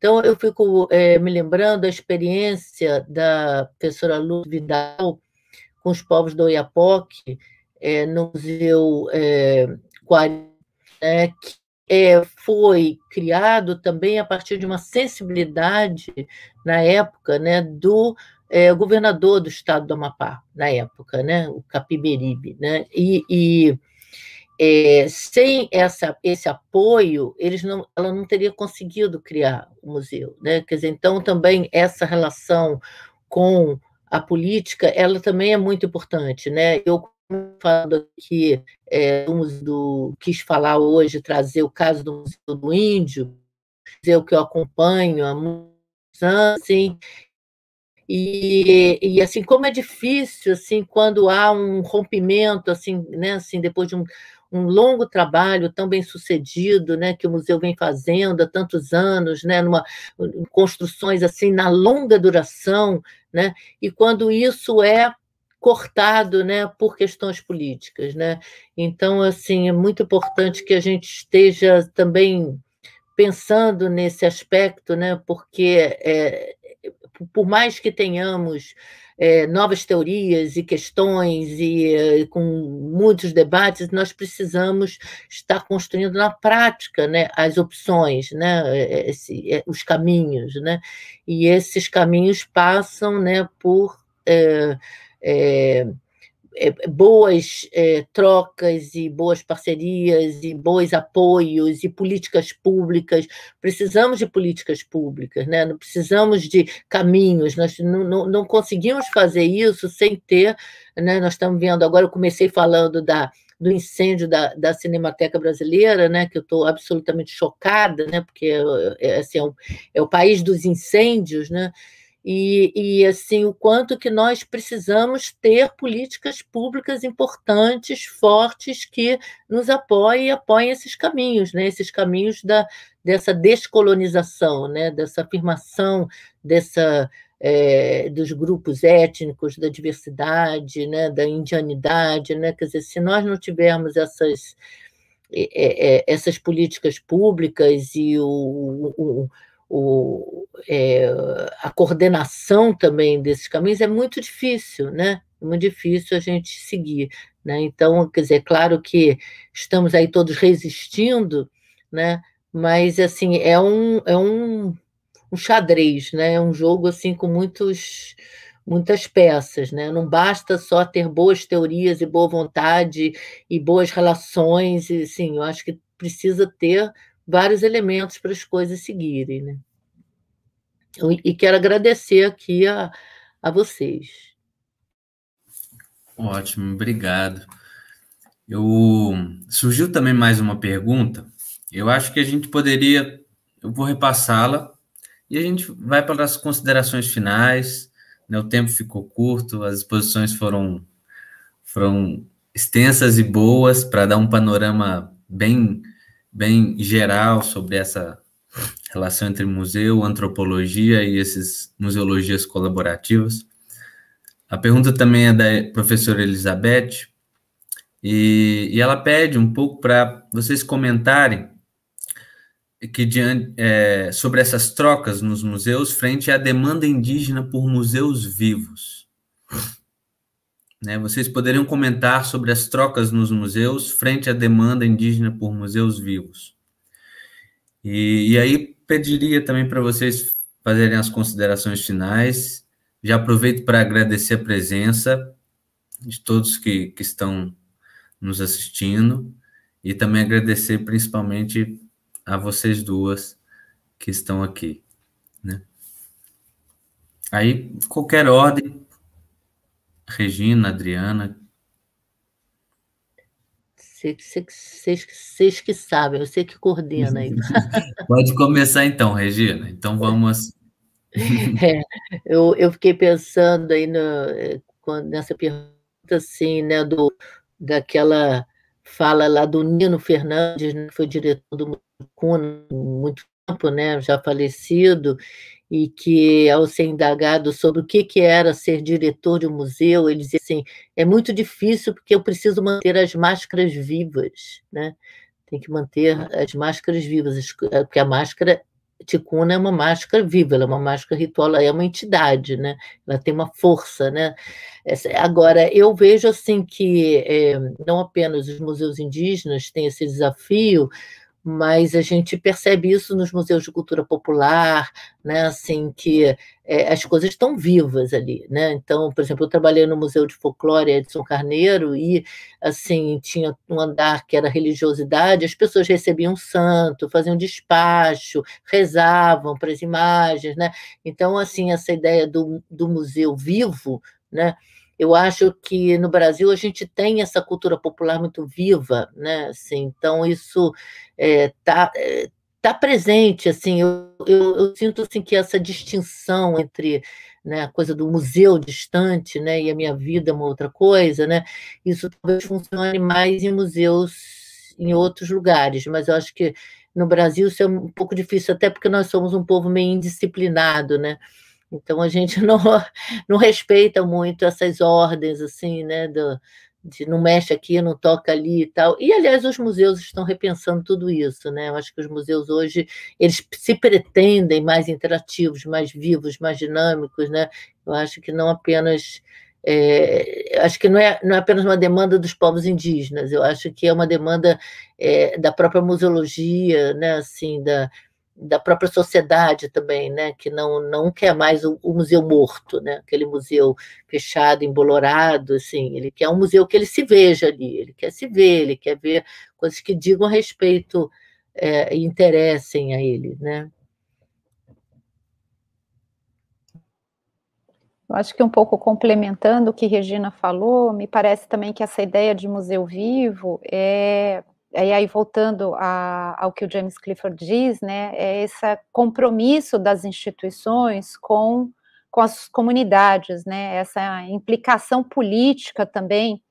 então, eu fico é, me lembrando da experiência da professora Luz Vidal com os povos do Oiapoque, é, no Museu é, né, que é, foi criado também a partir de uma sensibilidade, na época, né, do é, governador do estado do Amapá, na época, né, o Capiberibe. Né, e, e é, sem essa, esse apoio, eles não, ela não teria conseguido criar o museu. Né? Quer dizer, então, também essa relação com a política, ela também é muito importante. Né? Eu, falando aqui, é, do, quis falar hoje, trazer o caso do Museu do Índio, dizer o que eu acompanho há muitos anos, assim, e, e, assim como é difícil assim quando há um rompimento assim né assim depois de um, um longo trabalho tão bem sucedido, né, que o museu vem fazendo há tantos anos, né, numa, em construções assim na longa duração, né, e quando isso é cortado, né, por questões políticas, né. Então, assim, é muito importante que a gente esteja também pensando nesse aspecto, né, porque é, por mais que tenhamos é, novas teorias e questões e, é, com muitos debates, nós precisamos estar construindo na prática né, as opções, né, é, é, esse, os caminhos. Né, e esses caminhos passam né, por. É, eh, boas eh, trocas e boas parcerias e bons apoios e políticas públicas. Precisamos de políticas públicas, né? não precisamos de caminhos, nós não, não, não conseguimos fazer isso sem ter. Né? Nós estamos vendo agora, eu comecei falando da, do incêndio da, da Cinemateca Brasileira, né, que eu estou absolutamente chocada, né, porque eh, é, assim, é, o, é o país dos incêndios, né, e, e, assim o quanto que nós precisamos ter políticas públicas importantes, fortes, que nos apoiem e apoiem esses caminhos, né? esses caminhos da, dessa descolonização, né? dessa afirmação dessa, é, dos grupos étnicos, da diversidade, né? da indianidade. Né? Quer dizer, se nós não tivermos essas, é, é, é essas políticas públicas e o, o o, é, a coordenação também desses caminhos é muito difícil, né? É muito difícil a gente seguir. Né? Então, quer dizer, é claro que estamos aí todos resistindo, né? mas assim, é um, é um, um xadrez, né? é um jogo assim com muitos muitas peças, né? Não basta só ter boas teorias e boa vontade e boas relações, e sim, eu acho que precisa ter vários elementos para as coisas seguirem. Né? E quero agradecer aqui a, a vocês. Ótimo, obrigado. Eu surgiu também mais uma pergunta. Eu acho que a gente poderia, eu vou repassá-la e a gente vai para as considerações finais. Né? O tempo ficou curto, as exposições foram foram extensas e boas para dar um panorama bem bem geral sobre essa relação entre museu, antropologia e essas museologias colaborativas. A pergunta também é da professora Elizabeth, e, e ela pede um pouco para vocês comentarem que diante, é, sobre essas trocas nos museus frente à demanda indígena por museus vivos. Né? Vocês poderiam comentar sobre as trocas nos museus frente à demanda indígena por museus vivos. E, e aí pediria também para vocês fazerem as considerações finais. Já aproveito para agradecer a presença de todos que, que estão nos assistindo e também agradecer principalmente a vocês duas que estão aqui, né? Aí, qualquer ordem, Regina, Adriana. Vocês que sabem, eu sei que coordena aí. Pode começar então, Regina. Então vamos. É, eu, eu fiquei pensando aí no, eh, nessa pergunta assim, né, do, daquela fala lá do Nino Fernandes, né, que foi diretor do Cuna muito tempo, né, já falecido, e que, ao ser indagado sobre o que, que era ser diretor de um museu, ele dizia assim: é muito difícil porque eu preciso manter as máscaras vivas, né? Tem que manter tá. as máscaras vivas, porque a máscara Ticuna é uma máscara viva, ela é uma máscara ritual, ela é uma entidade, né? Ela tem uma força, né? Agora, eu vejo assim que é, não apenas os museus indígenas têm esse desafio, mas a gente percebe isso nos museus de cultura popular, né? Assim que é, as coisas estão vivas ali, né? Então, por exemplo, eu trabalhei no Museu de Folclore Edson Carneiro e assim tinha um andar que era religiosidade, as pessoas recebiam santo, faziam despacho, rezavam para as imagens, né? Então, assim essa ideia do, do museu vivo, né? eu acho que no Brasil a gente tem essa cultura popular muito viva, né? Assim, então isso está é, é, tá presente, assim, eu, eu, eu, sinto assim que essa distinção entre né, a coisa do museu distante, né, e a minha vida é uma outra coisa, né, isso talvez funcione mais em museus em outros lugares, mas eu acho que no Brasil isso é um pouco difícil, até porque nós somos um povo meio indisciplinado, né, então a gente não, não respeita muito essas ordens assim, né, do, de não mexe aqui, não toca ali e tal. E aliás, os museus estão repensando tudo isso, né? Eu acho que os museus hoje eles se pretendem mais interativos, mais vivos, mais dinâmicos, né? Eu acho que não apenas é, acho que não é, não é apenas uma demanda dos povos indígenas, eu acho que é uma demanda é, da própria museologia, né, assim, da, da própria sociedade também, né, que não não quer mais o, o, museu morto, né, aquele museu fechado, embolorado, assim, ele quer um museu que ele se veja ali, ele quer se ver, ele quer ver coisas que digam a respeito é, e interessem a ele, né. Eu acho que um pouco complementando o que Regina falou, me parece também que essa ideia de museu vivo é e aí voltando a, ao que o James Clifford diz, né, é esse compromisso das instituições com, com as comunidades, né, essa implicação política também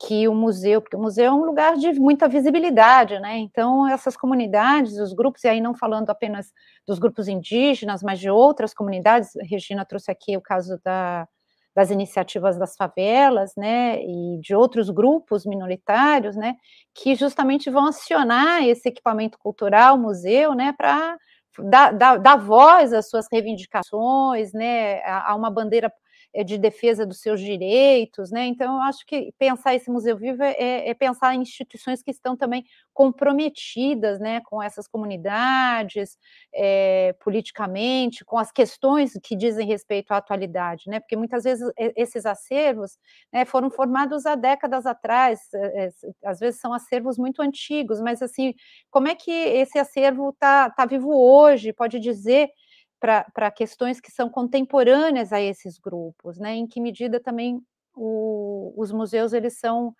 que o museu, porque o museu é um lugar de muita visibilidade, né, então essas comunidades, os grupos, e aí não falando apenas dos grupos indígenas, mas de outras comunidades, Regina trouxe aqui o caso da, das iniciativas das favelas, né, e de outros grupos minoritários, né, que justamente vão acionar esse equipamento cultural, museu, né, para dar, dar, dar, voz às suas reivindicações, né, a, a uma bandeira eh, de defesa dos seus direitos, né? Então, eu acho que pensar esse Museu Vivo é, é, é pensar em instituições que estão também comprometidas, né, com essas comunidades, é, politicamente, com as questões que dizem respeito à atualidade, né? Porque muitas vezes esses acervos né, foram formados há décadas atrás, eh, às vezes são acervos muito antigos, mas assim, como é que esse acervo está tá vivo hoje? Pode dizer para questões que são contemporâneas a esses grupos, né? Em que medida também o, os museus eles são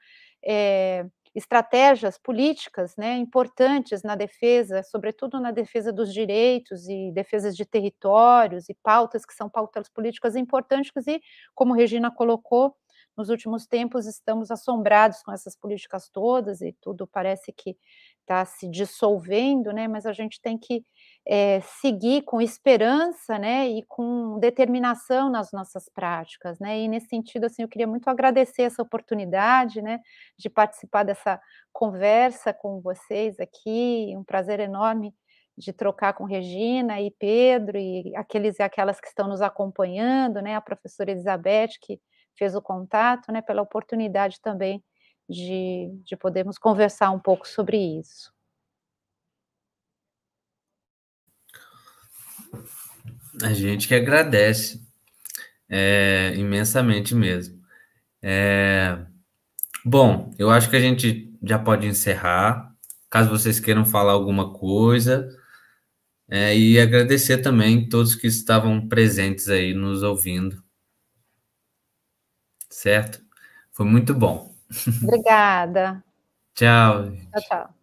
é, estratégias políticas, né, importantes na defesa, sobretudo na defesa dos direitos e defesas de territórios e pautas que são pautas políticas importantes e, como Regina colocou, nos últimos tempos estamos assombrados com essas políticas todas e tudo parece que está se dissolvendo, né? Mas a gente tem que é, seguir com esperança, né, e com determinação nas nossas práticas, né, e nesse sentido, assim, eu queria muito agradecer essa oportunidade, né, de participar dessa conversa com vocês aqui, um prazer enorme de trocar com Regina e Pedro e aqueles e aquelas que estão nos acompanhando, né, a professora Elizabeth que fez o contato, né, pela oportunidade também de, de podermos conversar um pouco sobre isso. A gente que agradece é, imensamente mesmo. É, bom, eu acho que a gente já pode encerrar. Caso vocês queiram falar alguma coisa, é, e agradecer também todos que estavam presentes aí nos ouvindo. Certo? Foi muito bom. Obrigada. tchau. Gente. Tchau, tchau.